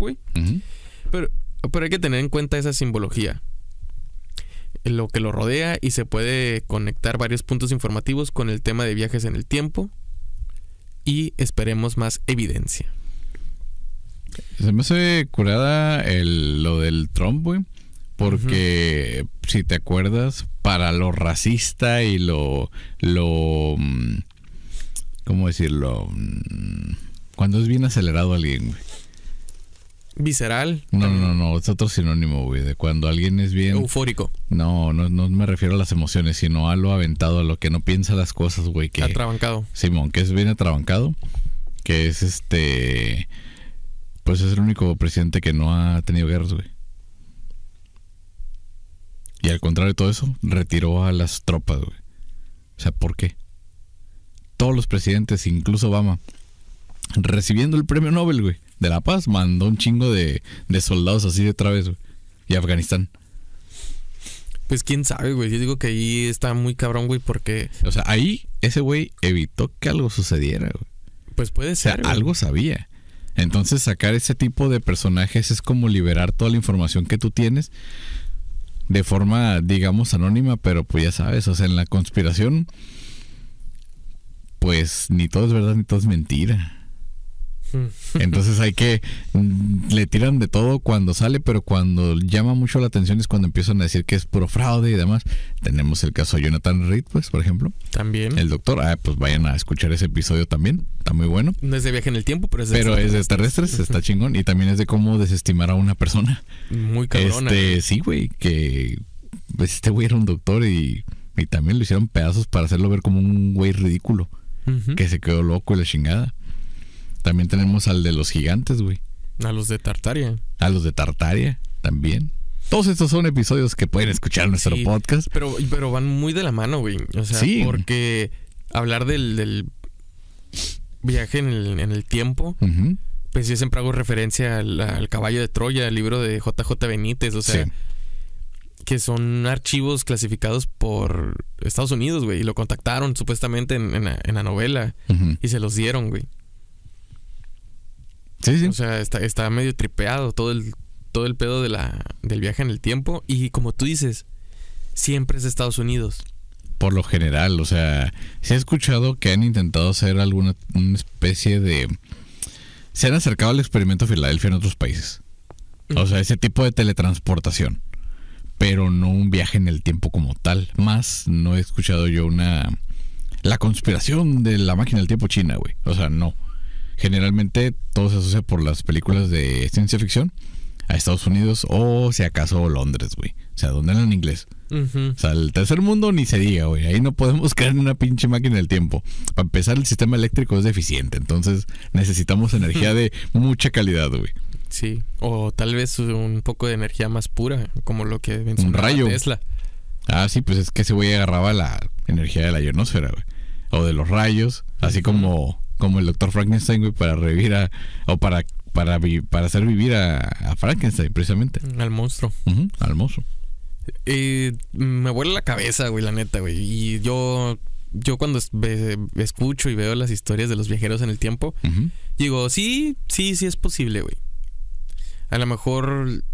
pero, pero hay que tener en cuenta esa simbología lo que lo rodea y se puede conectar varios puntos informativos con el tema de viajes en el tiempo y esperemos más evidencia. Se me hace curada lo del Trump, güey. Porque, si te acuerdas, para lo racista y lo. lo mm, ¿Cómo decirlo? Mm, cuando es bien acelerado alguien, güey. Visceral. No, no, no, es otro sinónimo, güey, de cuando alguien es bien... Eufórico. No, no, no me refiero a las emociones, sino a lo aventado, a lo que no piensa las cosas, güey. Que... Atrabancado. Simón, que es bien atrabancado, que es este... Pues es el único presidente que no ha tenido guerras, güey. Y al contrario de todo eso, retiró a las tropas, güey. O sea, ¿por qué? Todos los presidentes, incluso Obama, recibiendo el premio Nobel, güey, de la paz, mandó un chingo de, soldados así de otra vez, güey. Y Afganistán. Pues quién sabe, güey. Yo digo que ahí está muy cabrón, güey, porque. O sea, ahí ese güey evitó que algo sucediera, güey. Pues puede ser. algo sabía. Entonces sacar ese tipo de personajes es como liberar toda la información que tú tienes de forma, digamos, anónima, pero pues ya sabes, o sea, en la conspiración, pues ni todo es verdad ni todo es mentira. *laughs* Entonces hay que, mm, le tiran de todo cuando sale, pero cuando llama mucho la atención es cuando empiezan a decir que es puro fraude y demás. Tenemos el caso de Jonathan Reed, pues, por ejemplo. También. El doctor, ah, pues vayan a escuchar ese episodio también, está muy bueno. No es de viaje en el tiempo, pero es de Pero es de terrestres, está chingón. Y también es de cómo desestimar a una persona. Muy cabrona. Este, sí, güey, que este güey era un doctor y, también lo hicieron pedazos para hacerlo ver como un güey ridículo. Que se quedó loco y la chingada. También tenemos al de los gigantes, güey. A los de Tartaria. A los de Tartaria también. Todos estos son episodios que pueden escuchar en nuestro podcast. Pero, pero van muy de la mano, güey. O sea, sí. porque hablar del, del viaje en el, en el tiempo, pues yo siempre hago referencia al, caballo de Troya, el libro de JJ Benítez, o sea, que son archivos clasificados por Estados Unidos, güey. Y lo contactaron supuestamente en, en, la, novela y se los dieron, güey. Sí, sí. O sea, está, medio tripeado todo el, todo el pedo de la, del viaje en el tiempo. Y como tú dices, siempre es Estados Unidos. Por lo general, o sea, se ha escuchado que han intentado hacer alguna una especie de... Se han acercado al experimento Filadelfia en otros países. O sea, ese tipo de teletransportación. Pero no un viaje en el tiempo como tal. Más, no he escuchado yo una... La conspiración de la máquina del tiempo china, güey. O sea, no. Generalmente todo se asocia por las películas de ciencia ficción a Estados Unidos o si acaso Londres, güey. O sea, dónde hablan inglés. O sea, el tercer mundo ni se diga, güey. Ahí no podemos caer en una pinche máquina del tiempo. Para empezar, el sistema eléctrico es deficiente. Entonces necesitamos energía *laughs* de mucha calidad, güey. Sí, o tal vez un poco de energía más pura, como lo que mencionaba un rayo. Tesla. Ah, sí, pues es que ese güey agarraba la energía de la ionosfera, güey. O de los rayos, así como como el doctor Frankenstein, güey, para revivir a. o para para, para hacer vivir a, Frankenstein, precisamente. Al monstruo. al monstruo. me huele la cabeza, güey, la neta, güey. Y yo, yo cuando escucho y veo las historias de los viajeros en el tiempo, digo, sí, sí, sí es posible, güey. A lo mejor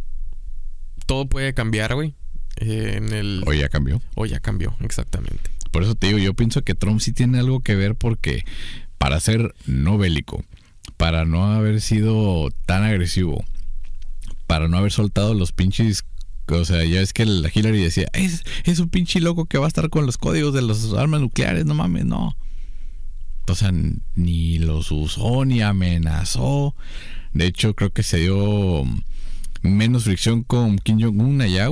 todo puede cambiar, güey. en el... O ya cambió. O ya cambió, exactamente. Por eso te digo, yo pienso que Trump sí tiene algo que ver porque para ser no bélico, para no haber sido tan agresivo, para no haber soltado los pinches o sea, ya es que la Hillary decía, es, es un pinche loco que va a estar con los códigos de las armas nucleares, no mames, no. O sea, ni los usó, ni amenazó. De hecho, creo que se dio menos fricción con Kim Jong-un allá,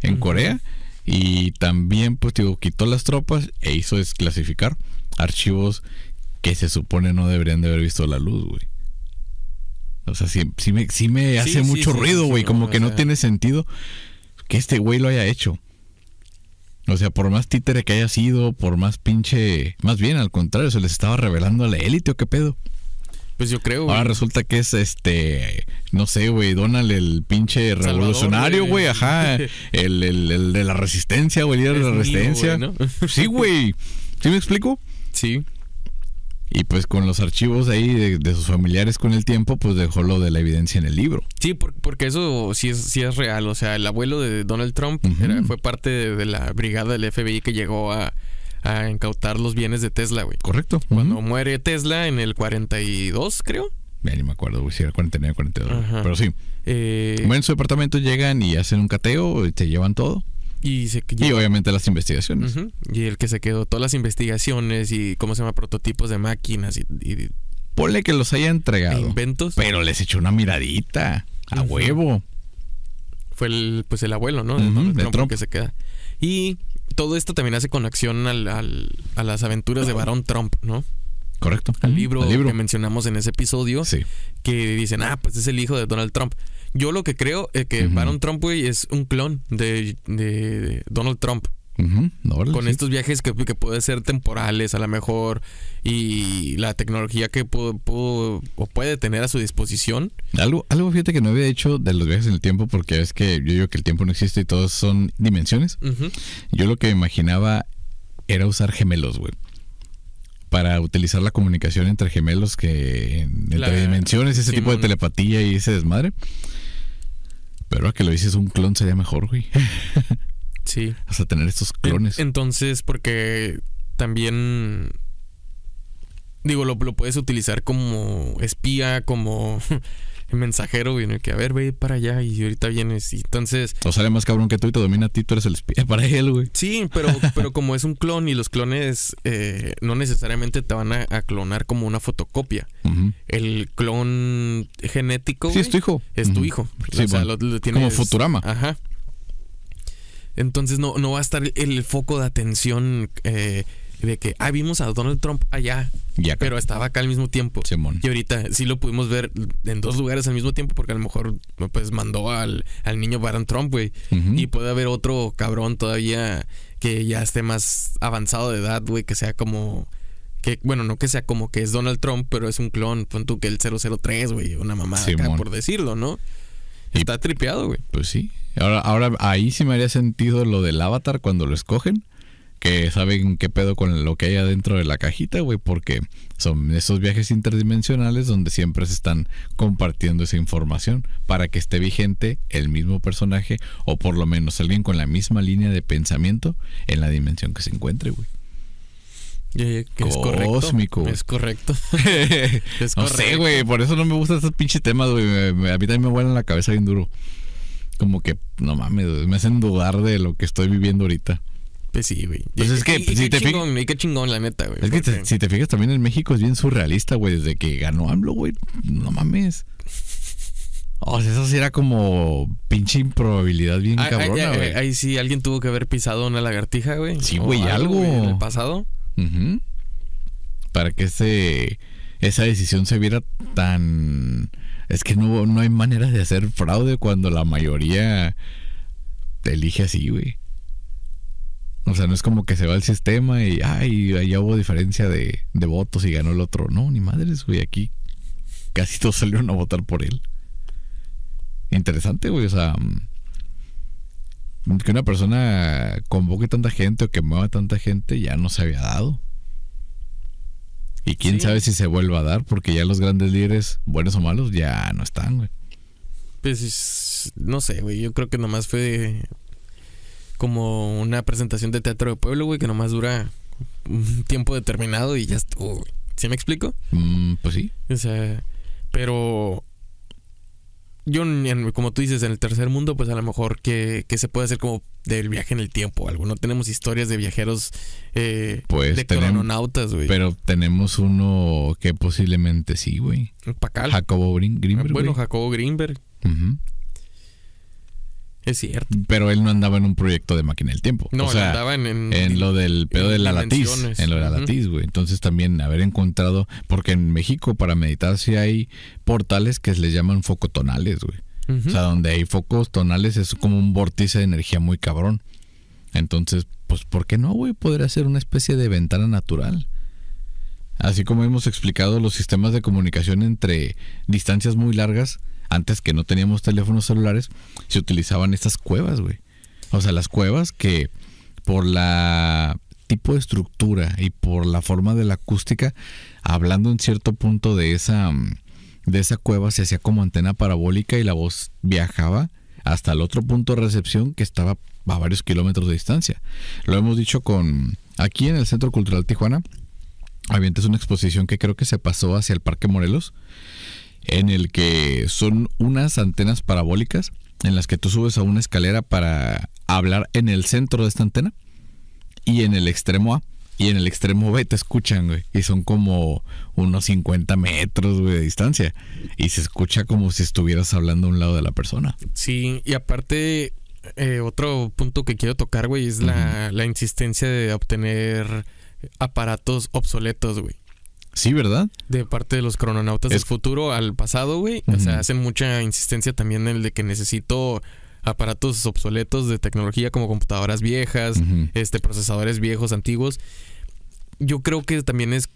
en Corea. Y también, pues, digo, quitó las tropas e hizo desclasificar archivos que se supone no deberían de haber visto la luz, güey. O sea, sí, me, hace mucho ruido, güey. como que no tiene sentido que este güey lo haya hecho. O sea, por más títere que haya sido, por más pinche. Más bien, al contrario, se les estaba revelando a la élite o qué pedo. Pues yo creo. Ahora resulta que es este. No sé, güey. Donald, el pinche revolucionario, güey. Ajá. *laughs* El, de la resistencia, güey. El líder de la resistencia. Sí, güey. ¿Sí me explico? Sí. Y pues con los archivos ahí de, sus familiares con el tiempo, pues dejó lo de la evidencia en el libro. Sí, porque eso sí es, sí es real. O sea, el abuelo de Donald Trump fue parte de, la brigada del FBI que llegó a, incautar los bienes de Tesla, güey. Correcto. Cuando muere Tesla en el 42, creo. Ya ni me acuerdo, güey, si era 49, 42. Pero sí. Eh... en su departamento llegan y hacen un cateo, y te llevan todo. Y, obviamente las investigaciones. Y el que se quedó todas las investigaciones y cómo se llama, prototipos de máquinas y, y Ponle que los haya entregado. inventos. Pero les echó una miradita. A huevo. Fue el, pues el abuelo, ¿no? Trump, que se queda. Y todo esto también hace conexión al, a las aventuras de Barón Trump, ¿no? Correcto. Al libro, que mencionamos en ese episodio. Que dicen, ah, pues es el hijo de Donald Trump. Yo lo que creo es que Baron Trump, es un clon de, Donald Trump. con estos viajes que, que pueden ser temporales a lo mejor y la tecnología que puede tener a su disposición. Algo, algo fíjate que no había hecho de los viajes en el tiempo porque es que yo digo que el tiempo no existe y todos son dimensiones. Yo lo que imaginaba era usar gemelos, güey para utilizar la comunicación entre gemelos que entre dimensiones, ese tipo de telepatía y ese desmadre. Pero a que lo dices un clon sería mejor, güey. *laughs* Sí. Hasta tener estos clones. Entonces, porque también. Digo, lo, lo puedes utilizar como espía, como el mensajero, viene que, a ver, güey, para allá y ahorita vienes. Y entonces. O sale más cabrón que tú y te domina a ti, tú eres el espía para él, güey. Sí, pero, *laughs* pero como es un clon y los clones eh, no necesariamente te van a, clonar como una fotocopia. El clon genético. Sí, es tu hijo. Es tu hijo. Sí, como Futurama. Ajá. Entonces no, no va a estar el foco de atención. Eh, de que, ah, vimos a Donald Trump allá, pero estaba acá al mismo tiempo. Y ahorita sí lo pudimos ver en dos lugares al mismo tiempo porque a lo mejor pues mandó al, al niño Baron Trump, güey. Y puede haber otro cabrón todavía que ya esté más avanzado de edad, güey, que sea como... Que, bueno, no que sea como que es Donald Trump, pero es un clon, pon tú que el 003, güey, una mamá acá, por decirlo, ¿no? Está tripeado, güey. Pues sí. Ahora, ahora ahí sí me haría sentido lo del avatar cuando lo escogen que saben qué pedo con lo que hay adentro de la cajita, güey, porque son esos viajes interdimensionales donde siempre se están compartiendo esa información para que esté vigente el mismo personaje o por lo menos alguien con la misma línea de pensamiento en la dimensión que se encuentre, güey. Es Cósmico. Correcto, es correcto. *laughs* no sé, güey. Por eso no me gustan estos pinches temas, güey. A mí también me vuelan la cabeza bien duro. Como que, no mames, me hacen dudar de lo que estoy viviendo ahorita. Pues sí, güey. Pues que pues, si te chingón, fijas. la neta, si te fijas también en México es bien surrealista, güey. Desde que ganó AMLO, güey. No mames. O sea, eso sí era como pinche improbabilidad bien cabrona, güey. Ahí, sí alguien tuvo que haber pisado una lagartija, güey. Sí, güey, algo. en el pasado. Para que ese, esa decisión se viera tan. Es que no, no hay manera de hacer fraude cuando la mayoría te elige así, güey. O sea, no es como que se va el sistema y, ay, allá hubo diferencia de, votos y ganó el otro. No, ni madres, güey, aquí casi todos salieron a votar por él. Interesante, güey, o sea, mm, que una persona convoque tanta gente o que mueva tanta gente ya no se había dado. Y quién sabe si se vuelva a dar, porque ya los grandes líderes, buenos o malos, ya no están, güey. Pues no sé, güey, yo creo que nomás fue como una presentación de teatro de pueblo, güey, que nomás dura un tiempo determinado y ya estuvo, ¿Sí me explico? Mm, pues sí. O sea, pero yo, como tú dices, en el tercer mundo, pues a lo mejor que, se puede hacer como del viaje en el tiempo algo. No tenemos historias de viajeros eh, pues de güey. Pero tenemos uno que posiblemente sí, güey. Pacal. Jacobo Greenberg. bueno, Jacobo Greenberg. Es cierto. Pero él no andaba en un proyecto de máquina del tiempo. No, andaba en, en, lo del pedo de la latiz. En lo de la latiz, güey. Entonces también haber encontrado, porque en México para meditar sí hay portales que se les llaman focotonales, güey. O sea, donde hay focos tonales es como un vórtice de energía muy cabrón. Entonces, pues, ¿por qué no, güey? Podría ser una especie de ventana natural. Así como hemos explicado los sistemas de comunicación entre distancias muy largas, antes que no teníamos teléfonos celulares, se utilizaban estas cuevas, güey. O sea, las cuevas que por la tipo de estructura y por la forma de la acústica, hablando en cierto punto de esa, mm, de esa cueva, se hacía como antena parabólica y la voz viajaba hasta el otro punto de recepción que estaba a varios kilómetros de distancia. Lo hemos dicho con aquí en el Centro Cultural Tijuana. Había antes una exposición que creo que se pasó hacia el Parque Morelos en el que son unas antenas parabólicas en las que tú subes a una escalera para hablar en el centro de esta antena y en el extremo A. Y en el extremo B te escuchan, güey. Y son como unos 50 metros, de distancia. Y se escucha como si estuvieras hablando a un lado de la persona. Sí, y aparte, eh, otro punto que quiero tocar, güey, es la, la insistencia de obtener aparatos obsoletos, güey. Sí, ¿verdad? De parte de los crononautas del futuro al pasado, güey. O sea, hacen mucha insistencia también en el de que necesito aparatos obsoletos de tecnología como computadoras viejas, este procesadores viejos, antiguos. Yo creo que también es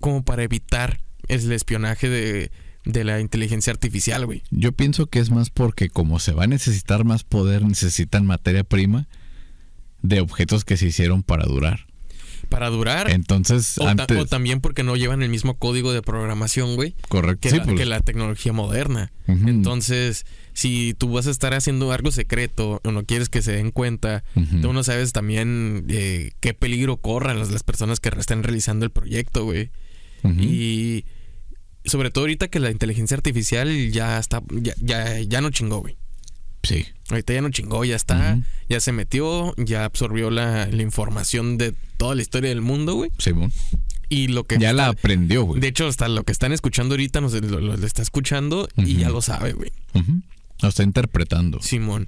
como para evitar el espionaje de, de la inteligencia artificial, güey. Yo pienso que es más porque como se va a necesitar más poder, necesitan materia prima de objetos que se hicieron para durar para durar. Entonces, o, también porque no llevan el mismo código de programación, güey. Correcto. Que, sí, la, pues. la tecnología moderna. Entonces, si tú vas a estar haciendo algo secreto o no quieres que se den cuenta, tú no sabes también eh, qué peligro corran las, personas que estén realizando el proyecto, güey. Y sobre todo ahorita que la inteligencia artificial ya está, ya, ya, ya no chingó, güey. Sí. Ahorita ya no chingó, ya está, ya se metió, ya absorbió la, información de toda la historia del mundo, güey. Sí, Y lo que. Ya la aprendió, güey. De hecho, hasta lo que están escuchando ahorita nos lo, está escuchando y ya lo sabe, güey. Ajá. Lo está interpretando. Simón.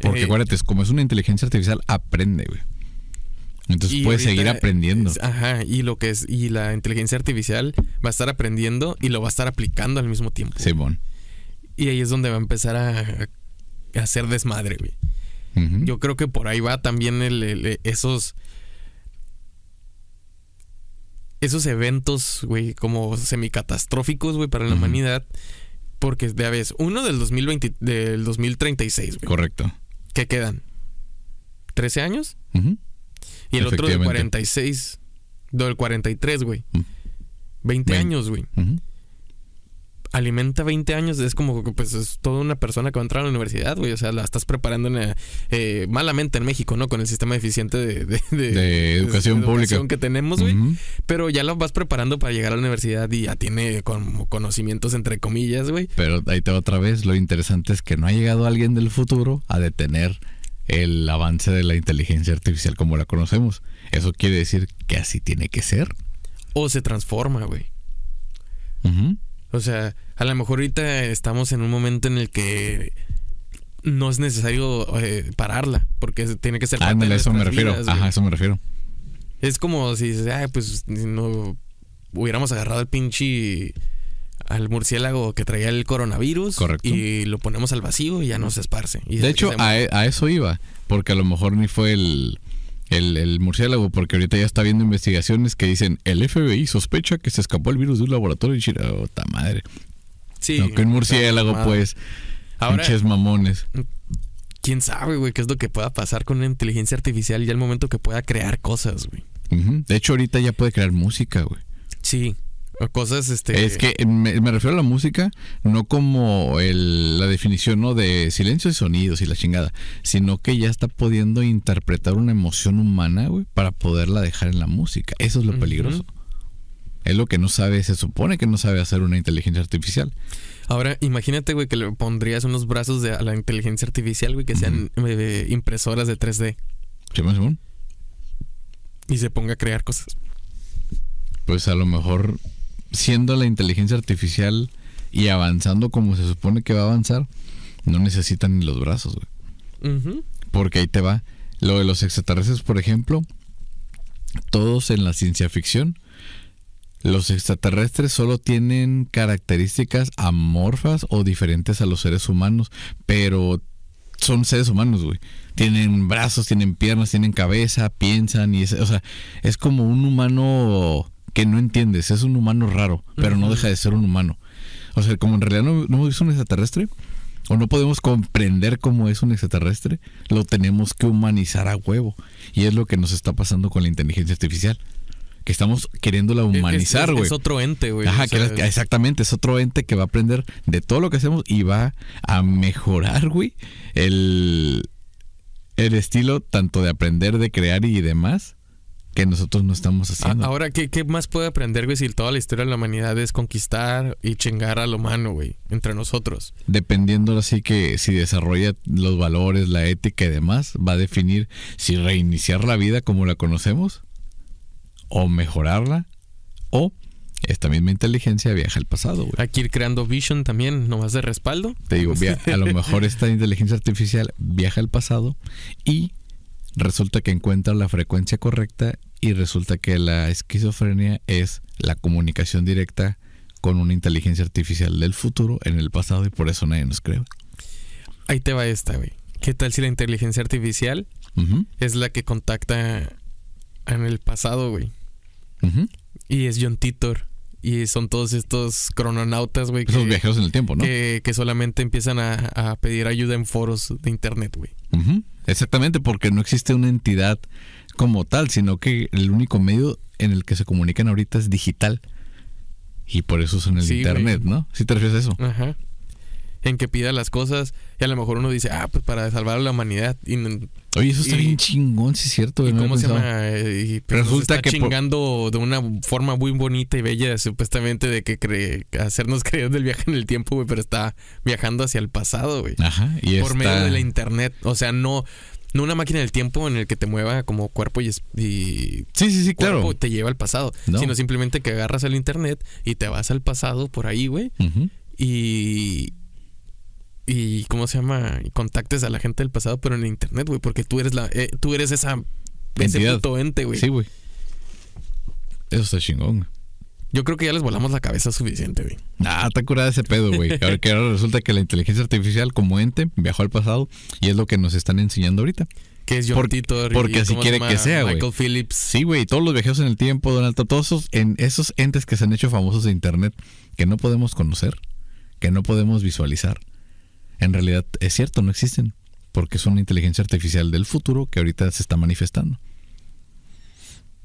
Porque eh, como es una inteligencia artificial, aprende, güey. Entonces puede seguir aprendiendo. Ajá, y lo que es, y la inteligencia artificial va a estar aprendiendo y lo va a estar aplicando al mismo tiempo. Simón. Y ahí es donde va a empezar a hacer desmadre, güey. Yo creo que por ahí va también el, esos. Esos eventos, güey, como semicatastróficos, güey, para la humanidad. Porque, de a vez, uno del, 2020, del 2036, güey. Correcto. ¿Qué quedan? ¿13 años? Y el otro del 46, del 43, güey. 20, años, güey alimenta 20 años, es como, pues es toda una persona que va a entrar a la universidad, güey. O sea, la estás preparando eh, eh, malamente en México, ¿no? Con el sistema eficiente de, educación pública que tenemos, güey. Pero ya la vas preparando para llegar a la universidad y ya tiene como conocimientos, entre comillas, güey. Pero ahí te otra vez. Lo interesante es que no ha llegado alguien del futuro a detener el avance de la inteligencia artificial como la conocemos. Eso quiere decir que así tiene que ser. O se transforma, güey. Ajá. O sea, a lo mejor ahorita estamos en un momento en el que no es necesario eh, pararla, porque tiene que ser... Ah, ándale, eso me refiero. Ajá, eso me refiero. Es como si pues no hubiéramos agarrado al pinche al murciélago que traía el coronavirus y lo ponemos al vacío y ya no se esparce. de hecho, e, a, eso iba, porque a lo mejor ni fue el el, el, murciélago, porque ahorita ya está viendo investigaciones que dicen el FBI sospecha que se escapó el virus de un laboratorio y China. madre. Sí. que un murciélago, pues. pinches mamones. Quién sabe, güey, qué es lo que pueda pasar con una inteligencia artificial ya el momento que pueda crear cosas, güey. De hecho, ahorita ya puede crear música, güey. Sí cosas este es que me, refiero a la música no como el, la definición no de silencio y sonidos y la chingada sino que ya está pudiendo interpretar una emoción humana güey para poderla dejar en la música eso es lo peligroso Es lo que no sabe, se supone que no sabe hacer una inteligencia artificial. Ahora, imagínate, güey, que le pondrías unos brazos de, a la inteligencia artificial, güey, que sean eh, impresoras de 3D. y se ponga a crear cosas. Pues a lo mejor siendo la inteligencia artificial y avanzando como se supone que va a avanzar, no necesitan ni los brazos, güey. Porque ahí te va. Lo de los extraterrestres, por ejemplo, todos en la ciencia ficción, los extraterrestres solo tienen características amorfas o diferentes a los seres humanos, pero son seres humanos, güey. Tienen brazos, tienen piernas, tienen cabeza, piensan y es, o sea, es como un humano que no entiendes. Es un humano raro, pero no deja de ser un humano. O sea, como en realidad no, es un extraterrestre, o no podemos comprender cómo es un extraterrestre, lo tenemos que humanizar a huevo. Y es lo que nos está pasando con la inteligencia artificial. Que estamos queriéndola humanizar, güey. Es, otro ente, güey. Ajá, exactamente, es otro ente que va a aprender de todo lo que hacemos y va a mejorar, güey, el, el estilo tanto de aprender, de crear y demás, que nosotros no estamos haciendo. Ahora, ¿qué, más puede aprender, güey, si toda la historia de la humanidad es conquistar y chingar a lo humano, güey, entre nosotros? Dependiendo así que si desarrolla los valores, la ética y demás, va a definir si reiniciar la vida como la conocemos, o mejorarla, o esta misma inteligencia viaja al pasado, güey. Hay ir creando vision también, nomás de respaldo. Te digo, a lo mejor esta inteligencia artificial viaja al pasado y resulta que encuentra la frecuencia correcta y resulta que la esquizofrenia es la comunicación directa con una inteligencia artificial del futuro en el pasado y por eso nadie nos cree. Ahí te va esta, güey. ¿Qué tal si la inteligencia artificial es la que contacta en el pasado, güey? Y es John Titor. Y son todos estos crononautas, güey. Esos viajeros en el tiempo, ¿no? Que, que solamente empiezan a, pedir ayuda en foros de internet, güey. Exactamente, porque no existe una entidad como tal, sino que el único medio en el que se comunican ahorita es digital. Y por eso son el internet, ¿no? Si ¿Sí te refieres a eso. Ajá. En que pida las cosas y a lo mejor uno dice, ah, pues para salvar a la humanidad. Oye, eso está bien chingón, sí es cierto. ¿Y cómo se llama? Eh, pues, Resulta está que chingando de una forma muy bonita y bella, supuestamente, de que cree... hacernos *laughs* creer del viaje en el tiempo, güey, pero está viajando hacia el pasado, güey. Ajá. Y por medio de la internet. O sea, no no una máquina del tiempo en el que te mueva como cuerpo y, sí, sí, sí, claro. te lleva al pasado, sino simplemente que agarras el internet y te vas al pasado por ahí, güey. Y y cómo se llama, contactes a la gente del pasado pero en internet, güey, porque tú eres la eh, tú eres esa ese puto ente, güey. Sí, güey. Eso está chingón. Yo creo que ya les volamos la cabeza suficiente, güey. Ah, está curada ese pedo, güey. *laughs* Ahora que ahora resulta que la inteligencia artificial como ente viajó al pasado y es lo que nos están enseñando ahorita. Que es John Titor, Porque así quiere que sea, güey. Michael Phillips. Sí, güey. Todos los viajeros en el tiempo, Donald, todos esos, en esos entes que se han hecho famosos de internet que no podemos conocer, que no podemos visualizar. En realidad, es cierto, no existen. Porque son una inteligencia artificial del futuro que ahorita se está manifestando.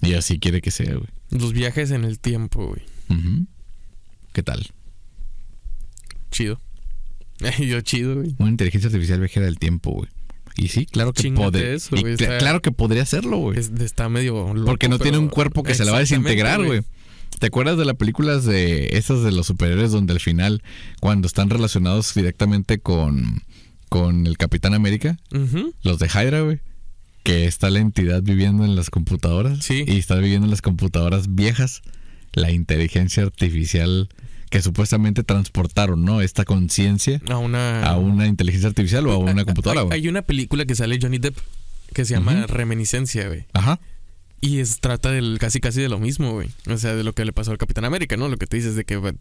Y así quiere que sea, güey. Los viajes en el tiempo, güey. ¿Qué tal? Chido. *laughs* Yo chido, güey. Una inteligencia artificial viajera del tiempo, güey. Y sí, claro que puede. claro que podría hacerlo, güey. está medio loco, Porque no tiene un cuerpo que se la va a desintegrar, güey. ¿Te acuerdas de las películas de esas de los superhéroes donde al final, cuando están relacionados directamente con, el Capitán América, los de Hydra, güey? que está la entidad viviendo en las computadoras sí. y está viviendo en las computadoras viejas la inteligencia artificial que supuestamente transportaron, ¿no? Esta conciencia a una, a una inteligencia artificial o a una computadora. Hay, hay, una película que sale Johnny Depp que se llama Reminiscencia, güey. Ajá. Y trata del casi casi de lo mismo, güey. O sea, de lo que le pasó al Capitán América, ¿no? Lo que te dices de que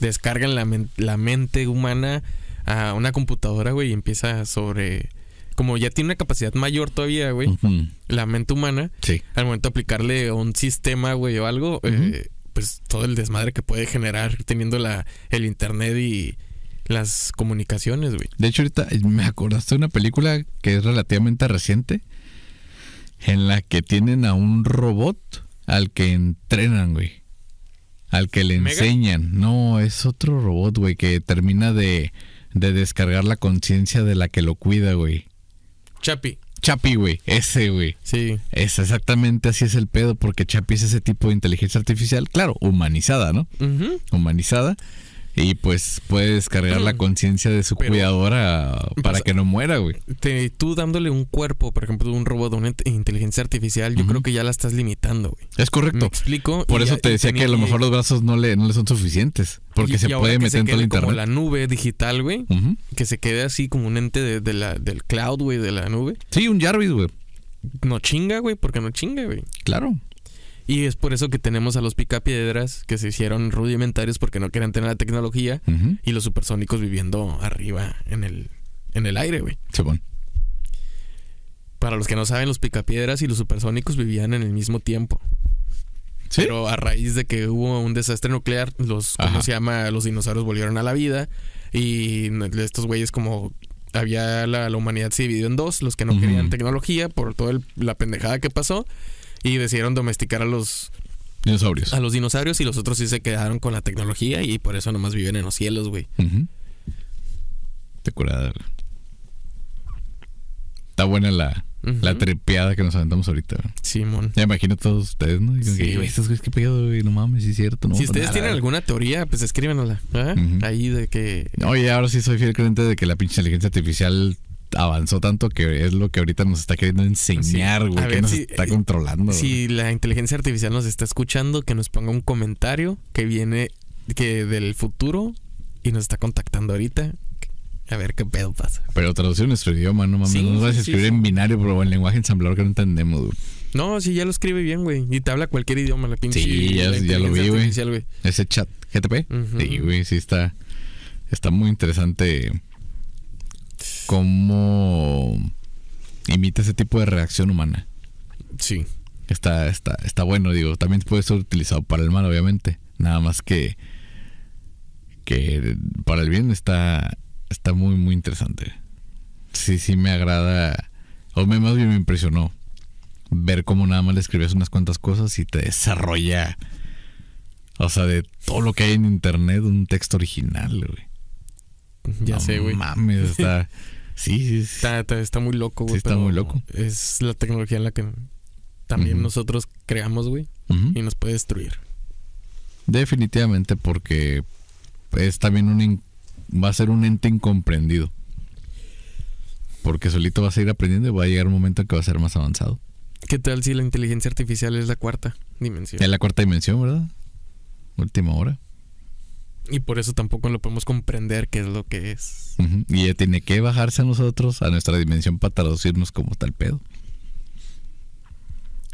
descargan la, la mente humana a una computadora, güey, y empieza sobre como ya tiene una capacidad mayor todavía, güey, la mente humana, al momento de aplicarle un sistema, güey, o algo, eh, pues todo el desmadre que puede generar teniendo la, el internet y las comunicaciones, güey. De hecho, ahorita eh, me acordaste de una película que es relativamente reciente, en la que tienen a un robot al que entrenan, güey. Al que le enseñan. No, es otro robot, güey, que termina de, de descargar la conciencia de la que lo cuida, güey. Chapi. Chapi, güey. Ese, güey. Sí. Es exactamente así es el pedo, porque Chapi es ese tipo de inteligencia artificial, claro, humanizada, ¿no? Humanizada y pues puede descargar la mm. conciencia de su cuidadora para que no muera, güey. tú dándole un cuerpo, por ejemplo, de un robot, una inteligencia artificial, yo creo que ya la estás limitando, güey. Es correcto. ¿Me explico. Por eso te decía que a lo mejor los brazos no le, no le son suficientes. Porque se puede meter en todo el internet. Como la nube digital, güey. Que se quede así como un ente la, del cloud, güey, de la nube. Sí, un Jarvis, güey. No chinga, güey, porque no chinga, güey. Claro. Y es por eso que tenemos a los picapiedras que se hicieron rudimentarios porque no querían tener la tecnología y los supersónicos viviendo arriba en el, en el aire, güey. Se Para los que no saben, los picapiedras y los supersónicos vivían en el mismo tiempo. Pero a raíz de que hubo un desastre nuclear, los, ¿cómo se llama? Los dinosaurios volvieron a la vida y estos güeyes como había la, humanidad se dividió en dos, los que no querían tecnología por toda la pendejada que pasó y decidieron domesticar a los dinosaurios. A los dinosaurios y los otros sí se quedaron con la tecnología y por eso nomás viven en los cielos, güey. Te curada. Está buena la, trepeada que nos aventamos ahorita. Simón. Sí, ya imagino todos ustedes, ¿no? sí. estos güeyes qué pedo, güey, no mames, es cierto. si ustedes tienen alguna teoría, pues escríbenosla. Ahí de que. Oye, ahora sí soy fiel creyente de que la pinche inteligencia artificial avanzó tanto que es lo que ahorita nos está queriendo enseñar, güey, que nos está eh, controlando. Si la inteligencia artificial nos está escuchando, que nos ponga un comentario que viene que del futuro y nos está contactando ahorita. A ver qué pedo pasa. Pero traducir nuestro idioma, no mames. no nos vas a escribir en binario, pero en lenguaje ensamblador que no entendemos, güey. No, sí, ya lo escribe bien, güey. Y te habla cualquier idioma, la pinche. Sí, ya, lo vi, güey. Ese chat GTP. Sí, güey, sí está. Está muy interesante cómo imita ese tipo de reacción humana. Sí. Está, está, está bueno, digo. También puede ser utilizado para el mal, obviamente. Nada más que, que para el bien está, está muy, muy interesante. Sí, sí me agrada. O me, más bien me impresionó ver cómo nada más le escribías unas cuantas cosas y te desarrolla. O sea, de todo lo que hay en internet, un texto original, güey. Ya sé, güey. Mames, está. *laughs* sí, Está, muy loco, güey. está muy loco. Es la tecnología en la que también nosotros creamos, güey, y nos puede destruir. Definitivamente, porque es también un. va a ser un ente incomprendido. Porque solito Va a seguir aprendiendo y va a llegar un momento en que va a ser más avanzado. ¿Qué tal si la inteligencia artificial es la cuarta dimensión? Es la cuarta dimensión, ¿verdad? Última hora. Y por eso tampoco lo podemos comprender qué es lo que es. Y ella tiene que bajarse a nosotros, a nuestra dimensión, para traducirnos como tal pedo.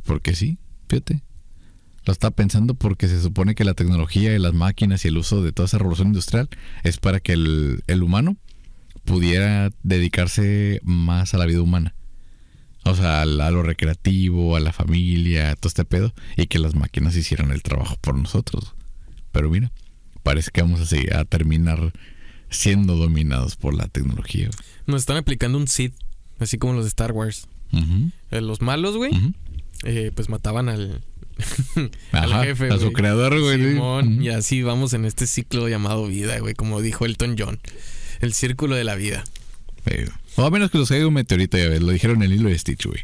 Porque sí, fíjate. Lo está pensando porque se supone que la tecnología y las máquinas y el uso de toda esa revolución industrial es para que el, el humano pudiera dedicarse más a la vida humana. O sea, a, lo recreativo, a la familia, a todo este pedo. Y que las máquinas hicieran el trabajo por nosotros. Pero mira, parece que vamos así a terminar siendo dominados por la tecnología. Nos están aplicando un Sith, así como los de Star Wars. Eh, los malos, güey, eh, pues mataban al, *laughs* jefe, a su creador, güey. y así vamos en este ciclo llamado vida, güey, como dijo Elton John. El círculo de la vida. o a menos que nos caiga un meteorito, ya ves, lo dijeron en el hilo de Stitch, güey.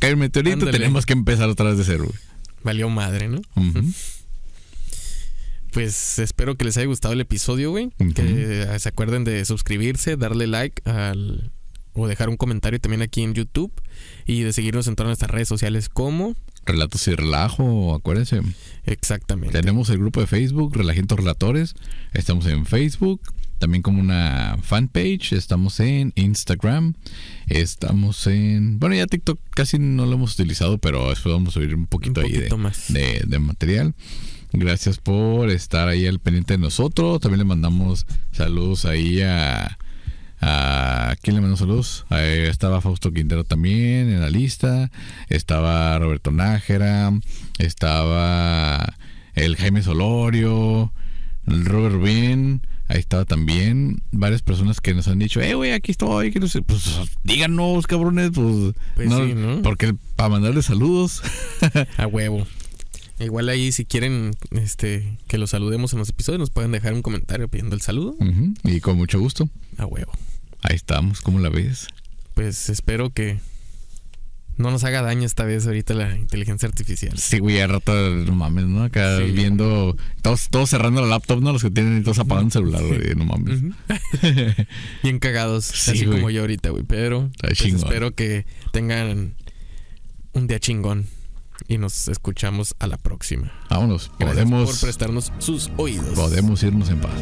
Cae un meteorito, tenemos que empezar otra vez de cero, güey. Valió madre, ¿no? *laughs* pues espero que les haya gustado el episodio, güey. Eh, se acuerden de suscribirse, darle like al, o dejar un comentario también aquí en YouTube y de seguirnos en todas nuestras redes sociales como Relatos y Relajo, acuérdense. Exactamente. Tenemos el grupo de Facebook, Relajientos Relatores. Estamos en Facebook, también como una fanpage. Estamos en Instagram. Estamos en. Bueno, ya TikTok casi no lo hemos utilizado, pero después vamos a subir un poquito ahí de, de material. Gracias por estar ahí al pendiente de nosotros. También le mandamos saludos ahí a. a ¿Quién le mandó saludos? estaba Fausto Quintero también en la lista. Estaba Roberto Nájera. Estaba el Jaime Solorio. El Robert Rubin. Ahí estaba también varias personas que nos han dicho, eh, güey, aquí estoy, pues díganos, cabrones, pues, pues porque para mandarles saludos. A huevo. Igual ahí si quieren este que los saludemos en los episodios, nos pueden dejar un comentario pidiendo el saludo. Y con mucho gusto. A huevo. Ahí estamos, ¿cómo la ves? Pues espero que no nos haga daño esta vez ahorita la inteligencia artificial. Sí, güey, a rato, no mames, ¿no? Acá viendo, todos, cerrando la laptop, ¿no? Los que tienen todos apagando el celular, güey, no mames. *laughs* Bien cagados, así como yo ahorita, güey. Pero pues espero que tengan un día chingón y nos escuchamos a la próxima. Vámonos. Gracias podemos, por prestarnos sus oídos. Podemos irnos en paz.